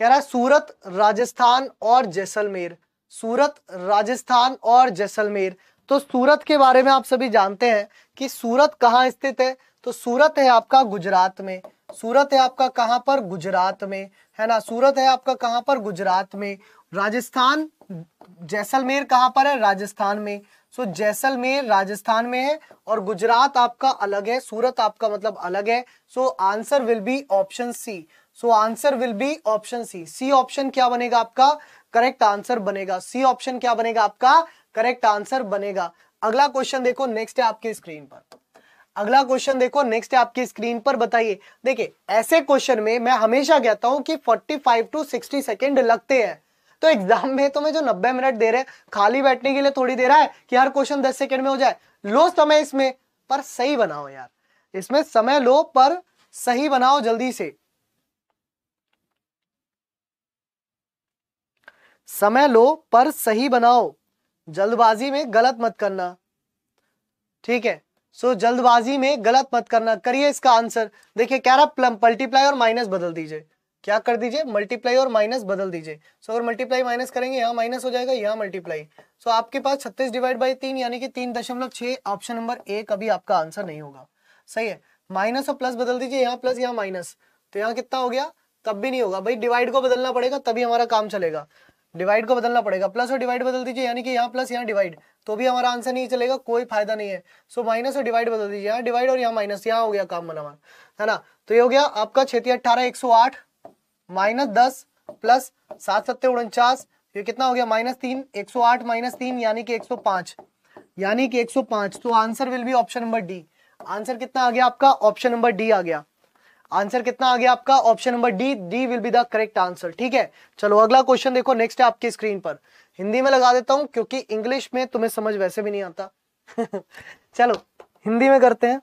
कह रहा है सूरत राजस्थान और जैसलमेर सूरत राजस्थान और जैसलमेर तो सूरत के बारे में आप सभी जानते हैं कि सूरत कहाँ स्थित है तो सूरत है आपका गुजरात में सूरत है आपका कहाँ पर गुजरात में है ना सूरत है आपका कहाँ पर गुजरात में राजस्थान जैसलमेर कहाँ पर है राजस्थान में सो जैसलमेर राजस्थान में है और गुजरात आपका अलग है सूरत आपका मतलब अलग है so answer will be option C so answer will be option C C option क्या बनेगा आपका करेक्ट आंसर बनेगा सी ऑप्शन क्या बनेगा आपका करेक्ट आंसर बनेगा अगला क्वेश्चन देखो नेक्स्ट है आपके स्क्रीन पर अगला क्वेश्चन देखो नेक्स्ट है आपकी स्क्रीन पर बताइए देखिए ऐसे क्वेश्चन में मैं हमेशा कहता हूं कि 45 टू 60 सेकेंड लगते हैं तो एग्जाम में तो मैं जो 90 मिनट दे रहे खाली बैठने के लिए थोड़ी दे रहा है कि हर क्वेश्चन 10 सेकेंड में हो जाए लो समय इसमें पर सही बनाओ यार इसमें समय लो पर सही बनाओ जल्दी से समय लो पर सही बनाओ जल्दबाजी में गलत मत करना ठीक है सो so, जल्दबाजी में गलत मत करना करिए इसका आंसर देखिए कह रहा मल्टीप्लाई और माइनस बदल दीजिए क्या कर दीजिए मल्टीप्लाई और माइनस बदल दीजिए सो so, अगर मल्टीप्लाई माइनस करेंगे यहाँ माइनस हो जाएगा यहाँ मल्टीप्लाई सो so, आपके पास छत्तीस डिवाइड बाई तीन यानी कि तीन दशमलव छह ऑप्शन नंबर ए कभी आपका आंसर नहीं होगा सही है माइनस और प्लस बदल दीजिए यहाँ प्लस यहाँ माइनस तो यहाँ कितना हो गया तब भी नहीं होगा भाई डिवाइड को बदलना पड़ेगा तभी हमारा काम चलेगा डिवाइड को बदलना पड़ेगा प्लस और डिवाइड बदल दीजिए यानी कि यहाँ प्लस यहाँ डिवाइड तो भी हमारा आंसर नहीं चलेगा कोई फायदा नहीं है सो माइनस और डिवाइड बदल दीजिए यहाँ डिवाइड और यहाँ माइनस यहाँ हो गया काम बना हुआ है ना तो ये हो गया आपका छेती अट्ठारह एक सौ आठ माइनस दस प्लस सात सत्तर उनचास ये कितना हो गया माइनस तीन एक सौ आठ माइनस तीन यानी कि एक सौ पांच यानी कि एक सौ पांच तो answer will be option number D answer कितना आ गया आपका ऑप्शन नंबर डी आ गया आंसर कितना आ गया आपका option number D D will be the correct answer ठीक है चलो अगला क्वेश्चन देखो नेक्स्ट है आपकी स्क्रीन पर हिंदी में लगा देता हूं क्योंकि इंग्लिश में तुम्हें समझ वैसे भी नहीं आता चलो हिंदी में करते हैं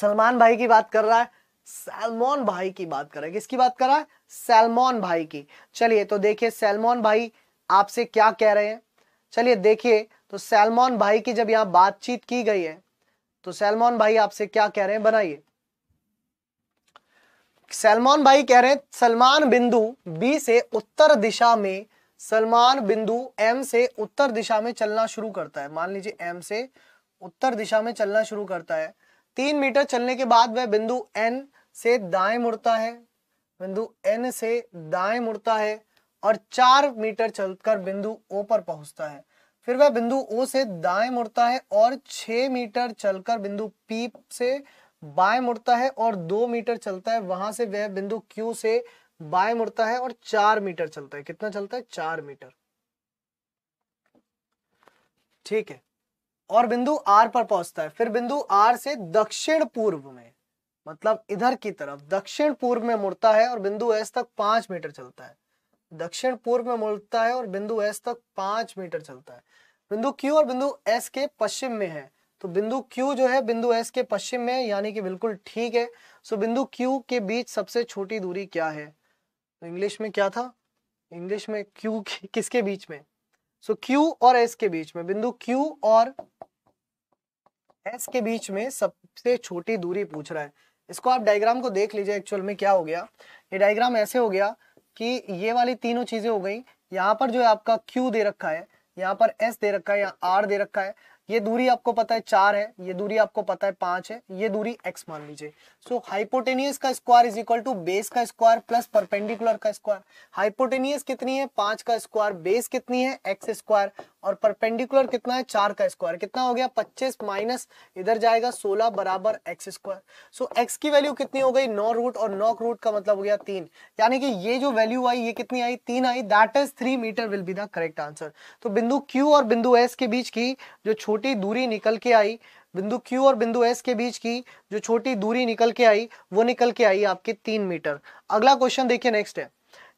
सलमान भाई की बात कर रहा है सैलमोन भाई की बात कर रहा है किसकी बात कर रहा है सैलमोन भाई की चलिए तो देखिए सैलमोन भाई आपसे क्या कह रहे हैं चलिए देखिए तो सैलमोन भाई की जब यहां बातचीत की गई है तो सैलमोन भाई आपसे क्या कह रहे हैं बनाइए सलमान भाई कह रहे हैं सलमान बिंदु बी से उत्तर दिशा में सलमान बिंदु एम से उत्तर दिशा में चलना शुरू करता है मान लीजिए एम से उत्तर दिशा में चलना शुरू करता है तीन मीटर चलने के बाद वह बिंदु एन से दाएं मुड़ता है बिंदु एन से दाएं मुड़ता है और चार मीटर चलकर बिंदु ओ पर पहुंचता है फिर वह बिंदु ओ से दाएं मुड़ता है और छह मीटर चलकर बिंदु पी से बाएं मुड़ता है और दो मीटर चलता है वहां से वह बिंदु क्यू से बाएं मुड़ता है और चार मीटर चलता है कितना चलता है चार मीटर ठीक है और बिंदु आर पर पहुंचता है फिर बिंदु आर से दक्षिण पूर्व में मतलब इधर की तरफ दक्षिण पूर्व में मुड़ता है और बिंदु एस तक पांच मीटर चलता है दक्षिण पूर्व में मुड़ता है और बिंदु एस तक पांच मीटर चलता है बिंदु क्यू और बिंदु एस के पश्चिम में है तो बिंदु Q जो है बिंदु S के पश्चिम में यानी कि बिल्कुल ठीक है सो बिंदु Q के बीच सबसे छोटी दूरी क्या है तो इंग्लिश में क्या था इंग्लिश में Q किसके बीच में सो Q और S के बीच में बिंदु Q और S के बीच में सबसे छोटी दूरी पूछ रहा है इसको आप डायग्राम को देख लीजिए एक्चुअल में क्या हो गया ये डायग्राम ऐसे हो गया कि ये वाली तीनों चीजें हो गई यहाँ पर जो है आपका क्यू दे रखा है यहाँ पर एस दे रखा है या आर दे रखा है ये दूरी आपको पता है चार है ये दूरी आपको पता है पांच है ये दूरी एक्स मान लीजिए सो हाइपोटेनियस का square is equal to base का स्क्वायर प्लस परपेंडिकुलर का स्क्वायर हाइपोटेनियस कितनी है पांच का स्क्वायर बेस कितनी है एक्स स्क्वायर और परपेंडिकुलर कितना है चार का स्क्वायर कितना हो गया पच्चीस माइनस इधर जाएगा सोलह बराबर एक्स स्क्वायर सो एक्स की वैल्यू कितनी हो गई नौ रूट और नौ रूट का मतलब हो गया तीन यानी कि ये जो वैल्यू आई ये कितनी आई तीन आई that is three metre will be the correct answer तो बिंदु क्यू और बिंदु एस के बीच की जो छोटी दूरी निकल के आई बिंदु Q और बिंदु S के बीच की जो छोटी दूरी निकल के आई वो निकल के आई आपके तीन मीटर अगला क्वेश्चन देखिए नेक्स्ट है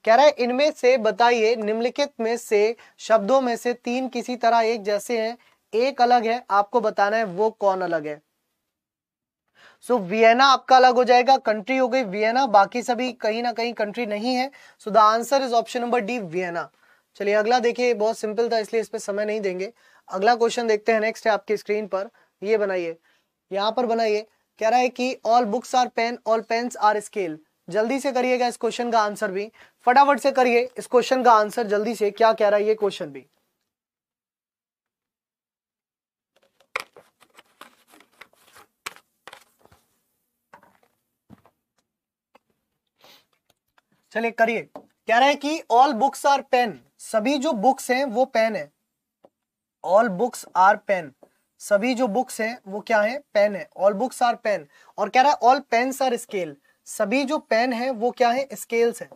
कह रहा है इनमें से बताइए निम्नलिखित में से शब्दों में से तीन किसी तरह एक जैसे हैं एक अलग है आपको बताना है वो कौन अलग है सो so, वियना आपका अलग हो जाएगा कंट्री हो गई वियना बाकी सभी कहीं ना कहीं कंट्री नहीं है so the answer is option number D Vienna चलिए अगला देखिए बहुत सिंपल था इसलिए इस पर समय नहीं देंगे अगला क्वेश्चन देखते हैं नेक्स्ट है आपकी स्क्रीन पर ये बनाइए यहां पर बनाइए कह रहा है कि all books are pen all pens are scale जल्दी से करिएगा इस क्वेश्चन का आंसर भी फटाफट से करिए इस क्वेश्चन का आंसर जल्दी से क्या कह रहा है ये क्वेश्चन भी चलिए करिए कह रहे हैं कि ऑल बुक्स आर पेन सभी जो बुक्स हैं वो पेन है ऑल बुक्स आर पेन सभी जो बुक्स हैं वो क्या है पेन है ऑल बुक्स आर पेन और कह रहा है ऑल पेन आर स्केल सभी जो पेन है वो क्या है स्केल्स है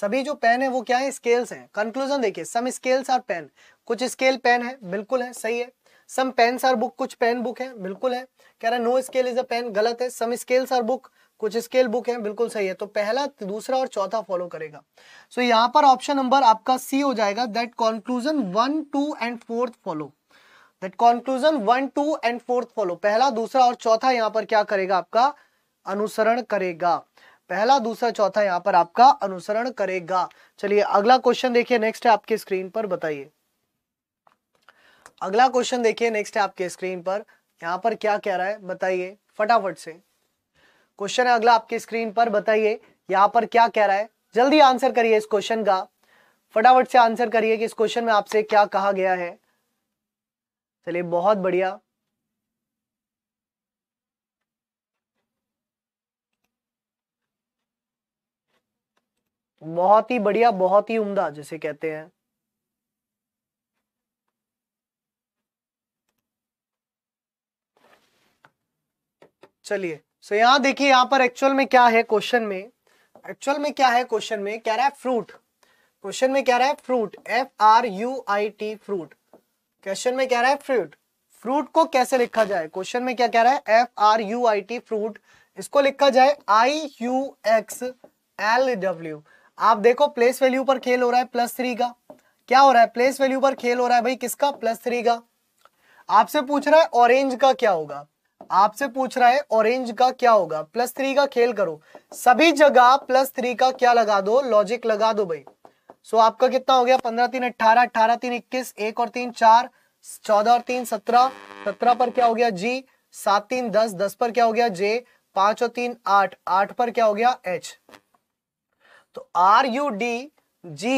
सभी जो पेन है वो क्या है स्केल्स है कंक्लूजन देखिए सम स्केल्स आर पेन कुछ स्केल पेन है बिल्कुल है सही है सम पेन आर बुक कुछ पेन बुक है बिल्कुल है कह रहा है no scale is a pen गलत है सम स्केल्स आर बुक कुछ स्केल बुक है बिल्कुल सही है तो पहला दूसरा और चौथा फॉलो करेगा सो so, यहाँ पर ऑप्शन नंबर आपका सी हो जाएगा that conclusion one two and fourth follow that conclusion one two and fourth follow पहला दूसरा और चौथा यहाँ पर क्या करेगा आपका अनुसरण करेगा पहला दूसरा चौथा यहाँ पर आपका अनुसरण करेगा चलिए अगला क्वेश्चन देखिए नेक्स्ट है आपके स्क्रीन पर बताइए अगला क्वेश्चन देखिए नेक्स्ट है आपके स्क्रीन पर यहाँ पर क्या कह रहा है बताइए फटाफट से क्वेश्चन है अगला आपके स्क्रीन पर बताइए यहाँ पर क्या कह रहा है जल्दी आंसर करिए इस क्वेश्चन का फटाफट से आंसर करिए कि इस क्वेश्चन में आपसे क्या कहा गया है चलिए बहुत बढ़िया बहुत ही बढ़िया बहुत ही उम्दा जिसे कहते हैं चलिए सो यहां देखिए यहां पर एक्चुअल में क्या है क्वेश्चन में एक्चुअल में क्या है क्वेश्चन में कह रहा है फ्रूट क्वेश्चन में कह रहा है fruit F R U I T fruit question में कह रहा है फ्रूट फ्रूट को कैसे लिखा जाए क्वेश्चन में क्या कह रहा है F R U I T fruit इसको लिखा जाए I U X L W आप देखो प्लेस वैल्यू पर खेल हो रहा है प्लस थ्री का क्या हो रहा है प्लेस वैल्यू पर खेल हो रहा है भाई किसका प्लस थ्री का आपसे पूछ रहा है ऑरेंज का क्या होगा आपसे पूछ रहा है ऑरेंज का क्या होगा प्लस थ्री का खेल करो सभी जगह प्लस थ्री का क्या लगा दो लॉजिक लगा दो भाई सो so, आपका कितना हो गया पंद्रह तीन अट्ठारह अट्ठारह तीन इक्कीस एक और तीन चार चौदह और तीन सत्रह सत्रह पर क्या हो गया जी सात तीन दस दस पर क्या हो गया जे पांच और तीन आठ आठ पर क्या हो गया एच तो R U D G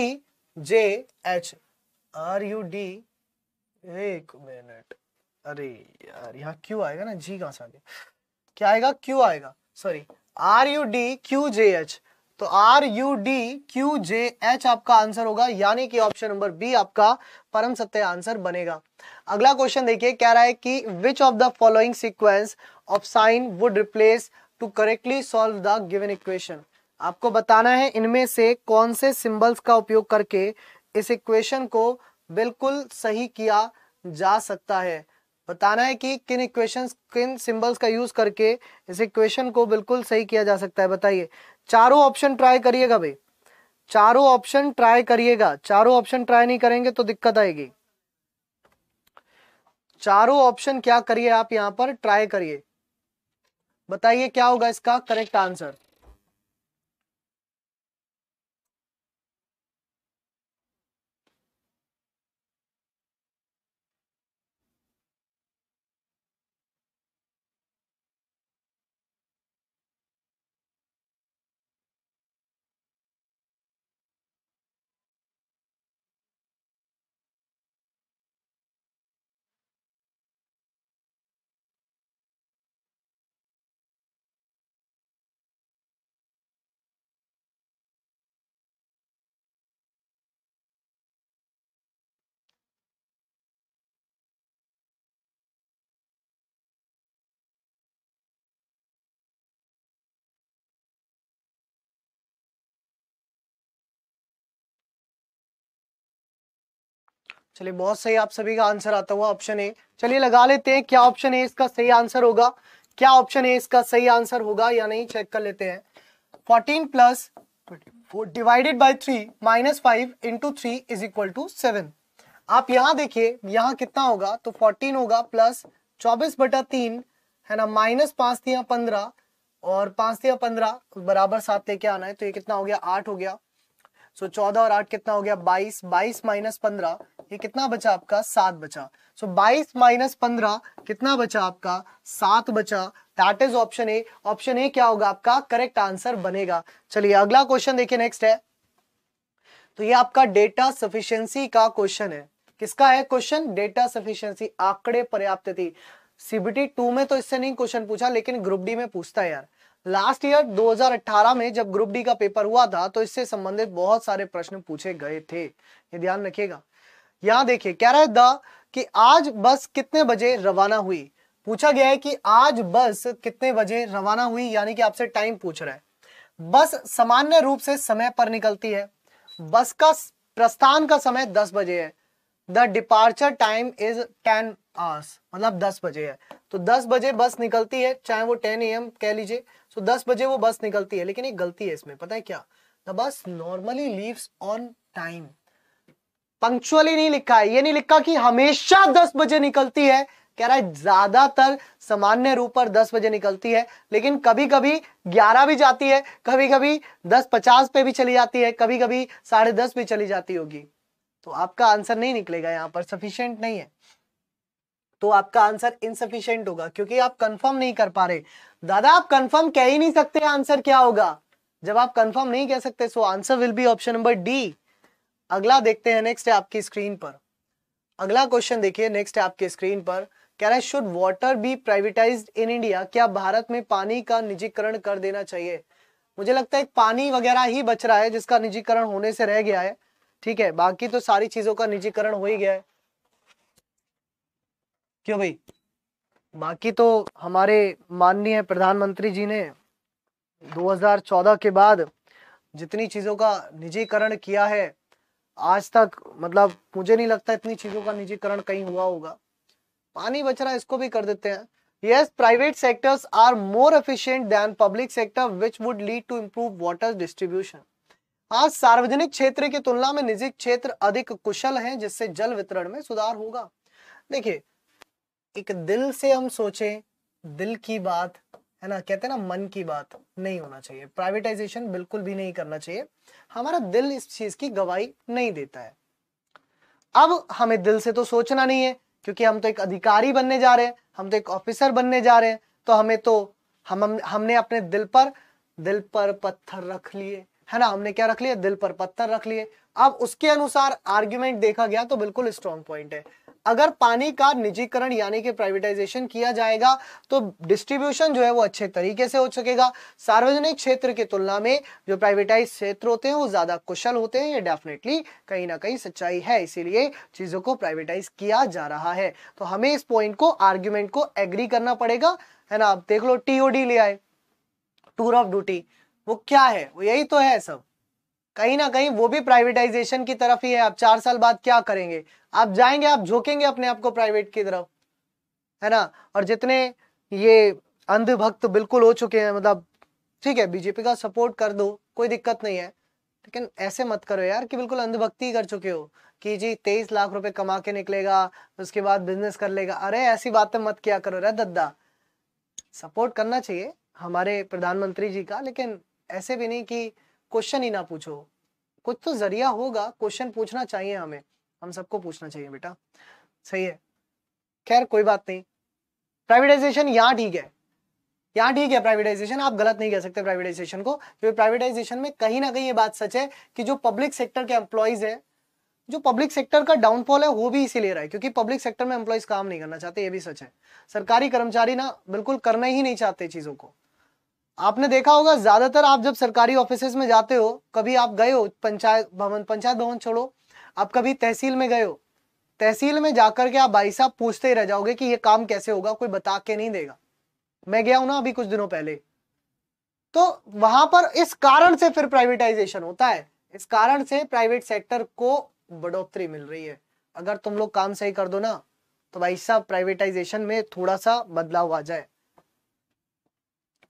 J H R U D एक मिनट अरे यार यहाँ क्यू आएगा ना जी कहाँ से आ गया क्या आएगा क्यू आएगा sorry R U D Q J H तो R U D Q J H आपका आंसर होगा यानी कि ऑप्शन नंबर बी आपका परम सत्य आंसर बनेगा अगला क्वेश्चन देखिए कह रहा है कि which of the following sequence of sign would replace to correctly solve the given equation आपको बताना है इनमें से कौन से सिंबल्स का उपयोग करके इस इक्वेशन को बिल्कुल सही किया जा सकता है बताना है कि किन इक्वेशन किन सिंबल्स का यूज करके इस इक्वेशन को बिल्कुल सही किया जा सकता है बताइए चारों ऑप्शन ट्राई करिएगा भाई चारों ऑप्शन ट्राई करिएगा चारों ऑप्शन ट्राई नहीं करेंगे तो दिक्कत आएगी चारों ऑप्शन क्या करिए आप यहां पर ट्राई करिए बताइए क्या होगा इसका करेक्ट आंसर चलिए बहुत सही आप सभी का आंसर आता हुआ ऑप्शन ए चलिए लगा लेते हैं क्या ऑप्शन ए इसका सही आंसर होगा क्या ऑप्शन है इसका सही आंसर होगा या नहीं चेक कर लेते हैं fourteen plus divided by three minus five into three is equal to seven आप यहाँ देखिए यहाँ कितना होगा तो फोर्टीन होगा प्लस चौबीस बटा तीन है ना माइनस पांच दिया पंद्रह और पांच दिया पंद्रह बराबर सात लेके आना है तो ये कितना हो गया आठ हो गया सो चौदह और आठ कितना हो गया बाईस बाईस माइनस पंद्रह ये कितना बचा आपका सात बचा सो बाईस माइनस पंद्रह कितना बचा आपका सात बचा that is option A option A क्या होगा आपका करेक्ट आंसर बनेगा चलिए अगला क्वेश्चन देखिए नेक्स्ट है तो ये आपका डेटा सफिशियंसी का क्वेश्चन है किसका है क्वेश्चन डेटा सफिशियंसी आंकड़े पर्याप्त थी सीबीटी टू में तो इससे नहीं क्वेश्चन पूछा लेकिन ग्रुप डी में पूछता है यार लास्ट ईयर 2018 में जब ग्रुप डी का पेपर हुआ था तो इससे संबंधित बहुत सारे प्रश्न पूछे गए थे ये ध्यान रखिएगा यहाँ देखिए कह रहा है द कि आज बस कितने बजे रवाना हुई पूछा गया है कि आज बस कितने बजे रवाना हुई यानी कि आपसे टाइम पूछ रहा है बस सामान्य रूप से समय पर निकलती है बस का प्रस्थान का समय दस बजे है the departure time is ten आस मतलब दस बजे है तो दस बजे बस निकलती है चाहे वो टेन ए कह लीजिए तो दस बजे वो बस निकलती है लेकिन एक गलती है इसमें पता है क्या the bus normally leaves on time punctually नहीं लिखा है ये नहीं लिखा कि हमेशा दस बजे निकलती है कह रहा है ज्यादातर सामान्य रूप पर दस बजे निकलती है लेकिन कभी कभी ग्यारह भी जाती है कभी कभी दस पचास पे भी चली जाती है कभी कभी साढ़े दस भी चली जाती होगी तो आपका आंसर नहीं निकलेगा यहाँ पर सफिशियंट नहीं है तो आपका आंसर इनसफिशियंट होगा क्योंकि आप कंफर्म नहीं कर पा रहे दादा आप कंफर्म कह ही नहीं सकते आंसर क्या होगा जब आप कंफर्म नहीं कह सकते so answer will be option number D अगला देखते हैं नेक्स्ट है आपकी स्क्रीन पर अगला क्वेश्चन देखिए नेक्स्ट है आपके स्क्रीन पर कह रहा है should water be privatise in India क्या भारत में पानी का निजीकरण कर देना चाहिए मुझे लगता है पानी वगैरह ही बच रहा है जिसका निजीकरण होने से रह गया है ठीक है बाकी तो सारी चीजों का निजीकरण हो ही गया है क्यों भाई बाकी तो हमारे माननीय प्रधानमंत्री जी ने 2014 के बाद जितनी चीज़ों का निजीकरण किया है आज तक मतलब मुझे नहीं लगता इतनी चीज़ों का निजीकरण कहीं हुआ होगा पानी बच रहा इसको भी कर देते हैं yes private sectors are more efficient than public sector which would lead to improved water distribution आज सार्वजनिक क्षेत्र की तुलना में निजी क्षेत्र अधिक कुशल है जिससे जल वितरण में सुधार होगा देखिए एक दिल से हम सोचे दिल की बात है ना कहते हैं ना मन की बात नहीं होना चाहिए प्राइवेटाइजेशन बिल्कुल भी नहीं करना चाहिए हमारा दिल इस चीज की गवाही नहीं देता है अब हमें दिल से तो सोचना नहीं है क्योंकि हम तो एक अधिकारी बनने जा रहे हैं हम तो एक ऑफिसर बनने जा रहे हैं तो हमें तो हम हमने अपने दिल पर दिल पर पत्थर रख लिए है ना हमने क्या रख लिया दिल पर पत्थर रख लिए अब उसके अनुसार आर्ग्यूमेंट देखा गया तो बिल्कुल स्ट्रॉन्ग पॉइंट है अगर पानी का निजीकरण यानी कि प्राइवेटाइजेशन किया जाएगा तो डिस्ट्रीब्यूशन जो है वो अच्छे तरीके से हो सकेगा सार्वजनिक क्षेत्र की तुलना में जो प्राइवेटाइज क्षेत्र होते हैं वो ज्यादा कुशल होते हैं ये डेफिनेटली कहीं ना कहीं सच्चाई है इसीलिए चीजों को प्राइवेटाइज किया जा रहा है तो हमें इस पॉइंट को आर्ग्यूमेंट को एग्री करना पड़ेगा है ना आप देख लो टीओडी ले आए टूर ऑफ ड्यूटी वो क्या है वो यही तो है सब कहीं ना कहीं वो भी प्राइवेटाइजेशन की तरफ ही है आप चार साल बाद क्या करेंगे आप जाएंगे आप झोंकेंगे अपने आप को प्राइवेट की तरफ है ना और जितने ये अंधभक्त बिल्कुल हो चुके हैं मतलब ठीक है बीजेपी का सपोर्ट कर दो कोई दिक्कत नहीं है लेकिन ऐसे मत करो यार कि बिल्कुल अंधभक्ति कर चुके हो कि जी तेईस लाख रुपए कमा के निकलेगा उसके बाद बिजनेस कर लेगा अरे ऐसी बातें मत किया करो रे दद्दा सपोर्ट करना चाहिए हमारे प्रधानमंत्री जी का लेकिन ऐसे भी नहीं कि क्वेश्चन ही ना पूछो कुछ तो जरिया होगा क्वेश्चन पूछना चाहिए हमें हम सबको पूछना चाहिए बेटा सही है खैर कोई बात नहीं प्राइवेटाइजेशन यहाँ ठीक है यहाँ ठीक है प्राइवेटाइजेशन आप गलत नहीं कह सकते प्राइवेटाइजेशन को क्योंकि प्राइवेटाइजेशन में कहीं ना कहीं ये बात सच है कि जो पब्लिक सेक्टर के एम्प्लॉयज है जो पब्लिक सेक्टर का डाउनफॉल है वो भी इसीलिए रहा है क्योंकि पब्लिक सेक्टर में एम्प्लॉयज काम नहीं करना चाहते ये भी सच है सरकारी कर्मचारी ना बिल्कुल करना ही नहीं चाहते चीजों को आपने देखा होगा ज्यादातर आप जब सरकारी ऑफिस में जाते हो कभी आप गए हो पंचायत भवन पंचायत भवन छोड़ो आप कभी तहसील में गए हो तहसील में जाकर के आप भाई साहब पूछते ही रह जाओगे कि ये काम कैसे होगा कोई बता के नहीं देगा मैं गया हूं ना अभी कुछ दिनों पहले तो वहां पर इस कारण से फिर प्राइवेटाइजेशन होता है इस कारण से प्राइवेट सेक्टर को बढ़ोतरी मिल रही है अगर तुम लोग काम सही कर दो ना तो भाई साहब प्राइवेटाइजेशन में थोड़ा सा बदलाव आ जाए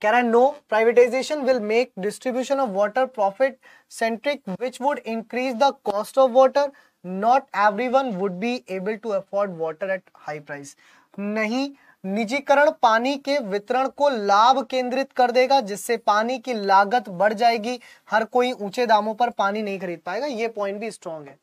कह रहा है no privatisation will make distribution of water profit centric which would increase the cost of water not every one would be able to afford water at high price नहीं निजीकरण पानी के वितरण को लाभ केंद्रित कर देगा जिससे पानी की लागत बढ़ जाएगी हर कोई ऊंचे दामों पर पानी नहीं खरीद पाएगा ये पॉइंट भी स्ट्रॉन्ग है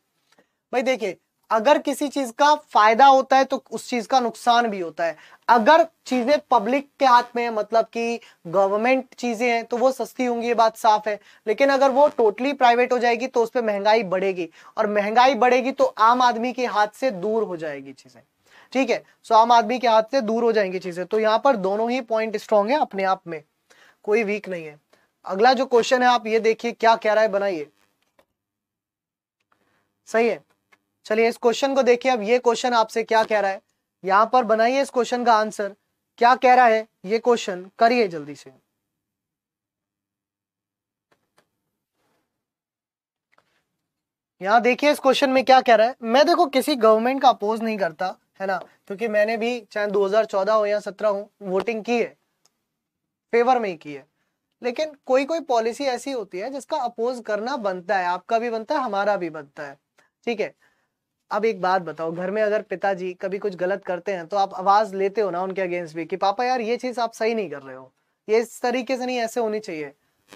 भाई देखिए अगर किसी चीज का फायदा होता है तो उस चीज का नुकसान भी होता है अगर चीजें पब्लिक के हाथ में है मतलब कि गवर्नमेंट चीजें हैं तो वो सस्ती होंगी ये बात साफ है लेकिन अगर वो टोटली प्राइवेट हो जाएगी तो उस पर महंगाई बढ़ेगी और महंगाई बढ़ेगी तो आम आदमी के हाथ से दूर हो जाएगी चीजें ठीक है सो आम आदमी के हाथ से दूर हो जाएंगी चीजें तो यहाँ पर दोनों ही पॉइंट स्ट्रॉन्ग है अपने आप में कोई वीक नहीं है अगला जो क्वेश्चन है आप ये देखिए क्या कह रहा है बनाइए सही है चलिए इस क्वेश्चन को देखिए अब ये क्वेश्चन आपसे क्या कह रहा है यहां पर बनाइए इस क्वेश्चन का आंसर क्या कह रहा है ये क्वेश्चन करिए जल्दी से यहां देखिए इस क्वेश्चन में क्या कह रहा है मैं देखो किसी गवर्नमेंट का अपोज नहीं करता है ना क्योंकि मैंने भी चाहे 2014 हो या 17 हो वोटिंग की है फेवर में ही की है लेकिन कोई कोई पॉलिसी ऐसी होती है जिसका अपोज करना बनता है आपका भी बनता है हमारा भी बनता है ठीक है अब एक बात बताओ घर में अगर पिताजी कभी कुछ गलत करते हैं तो आप आवाज लेते हो ना उनके अगेंस्ट भी कि पापा यार ये चीज आप सही नहीं कर रहे हो ये इस तरीके से नहीं ऐसे होनी चाहिए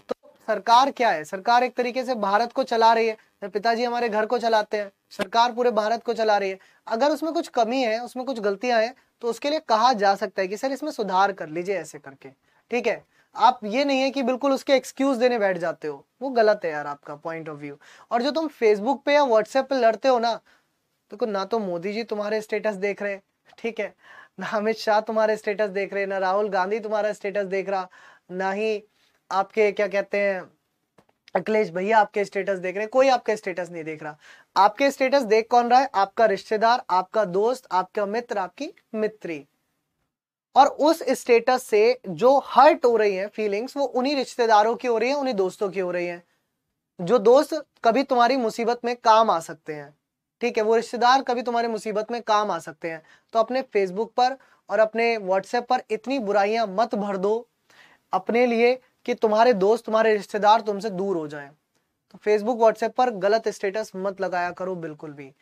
तो सरकार क्या है सरकार एक तरीके से भारत को चला रही है पिताजी हमारे घर को चलाते हैं सरकार पूरे भारत को चला रही है अगर उसमें कुछ कमी है उसमें कुछ गलतियां हैं तो उसके लिए कहा जा सकता है कि सर इसमें सुधार कर लीजिए ऐसे करके ठीक है आप ये नहीं है कि बिल्कुल उसके एक्सक्यूज देने बैठ जाते हो वो गलत है यार आपका पॉइंट ऑफ व्यू और जो तुम फेसबुक पे या व्हाट्सएप पे लड़ते हो ना देखो ना तो मोदी जी तुम्हारे स्टेटस देख रहे ठीक है ना अमित शाह तुम्हारे स्टेटस देख रहे ना राहुल गांधी तुम्हारा स्टेटस देख रहा ना ही आपके क्या कहते हैं अखिलेश भैया आपके स्टेटस देख रहे हैं कोई आपके स्टेटस नहीं देख रहा आपके स्टेटस देख कौन रहा है आपका रिश्तेदार आपका दोस्त आपका मित्र आपकी मित्री और उस स्टेटस से जो हर्ट हो रही है फीलिंग्स वो उन्हीं रिश्तेदारों की हो रही है उन्हीं दोस्तों की हो रही है जो दोस्त कभी तुम्हारी मुसीबत में काम आ सकते हैं ठीक है वो रिश्तेदार कभी तुम्हारे मुसीबत में काम आ सकते हैं तो अपने फेसबुक पर और अपने व्हाट्सएप पर इतनी बुराइयां मत भर दो अपने लिए कि तुम्हारे दोस्त तुम्हारे रिश्तेदार तुमसे दूर हो जाएं तो फेसबुक व्हाट्सएप पर गलत स्टेटस मत लगाया करो बिल्कुल भी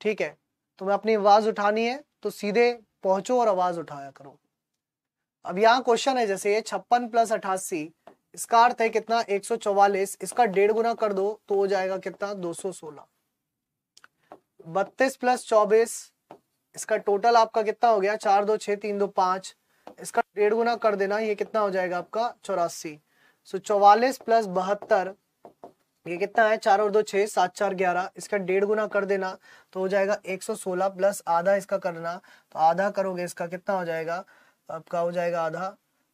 ठीक है तुम्हें अपनी आवाज उठानी है तो सीधे पहुंचो और आवाज उठाया करो अब यहाँ क्वेश्चन है जैसे ये छप्पन प्लस अठासी इसका अर्थ है कितना 144 इसका डेढ़ गुना कर दो तो हो जाएगा कितना 216 बत्तीस प्लस चौबीस इसका टोटल आपका कितना हो गया चार दो छ तीन दो पांच इसका डेढ़ गुना कर देना ये कितना हो जाएगा आपका चौरासी सो चौवालीस प्लस बहत्तर ये कितना है चार और दो छह सात चार ग्यारह इसका डेढ़ गुना कर देना तो हो जाएगा एक सौ सोलह प्लस आधा इसका करना तो आधा करोगे इसका कितना हो जाएगा आपका हो जाएगा आधा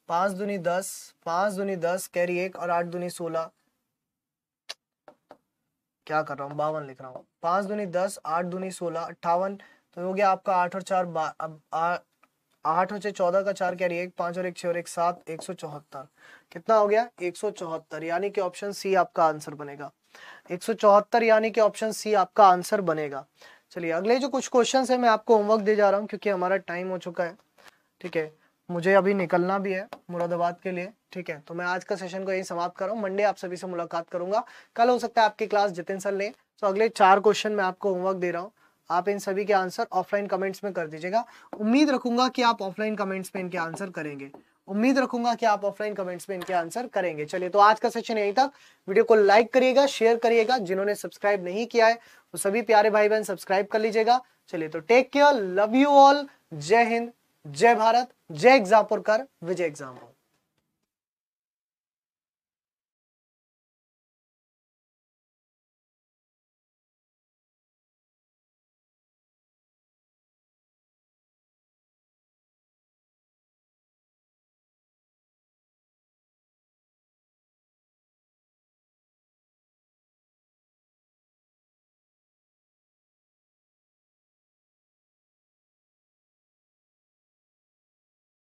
पांच दूनी दस पांच दुनी दस कैरी एक और आठ दूनी सोलह क्या कर रहा हूँ बावन लिख रहा हूँ पांच दूनी दस आठ दूनी सोलह अट्ठावन तो हो गया आपका आठ और चार अब आठ और छः चौदह का चार कैरी एक पांच और एक छह और एक सात एक सौ चौहत्तर कितना हो गया एक सौ चौहत्तर यानी कि ऑप्शन सी आपका आंसर बनेगा एक सौ चौहत्तर यानी कि ऑप्शन सी आपका आंसर बनेगा चलिए अगले जो कुछ क्वेश्चन है मैं आपको होमवर्क दे जा रहा हूँ क्योंकि हमारा टाइम हो चुका है ठीक है मुझे अभी निकलना भी है मुरादाबाद के लिए ठीक है तो मैं आज का सेशन को यही समाप्त कर रहा हूँ मंडे आप सभी से मुलाकात करूंगा कल हो सकता है आपकी क्लास जितिन सर ले तो अगले चार क्वेश्चन मैं आपको होमवर्क दे रहा हूँ आप इन सभी के आंसर ऑफलाइन कमेंट्स में कर दीजिएगा उम्मीद रखूंगा कि आप ऑफलाइन कमेंट्स में इनके आंसर करेंगे उम्मीद रखूंगा कि आप ऑफलाइन कमेंट्स में इनके आंसर करेंगे चलिए तो आज का सेशन यहीं तक वीडियो को लाइक करिएगा शेयर करिएगा जिन्होंने सब्सक्राइब नहीं किया है वो सभी प्यारे भाई बहन सब्सक्राइब कर लीजिएगा चलिए तो take care love you all जय हिंद जय भारत जय एग्जामपुर कर विजय एग्जामपुर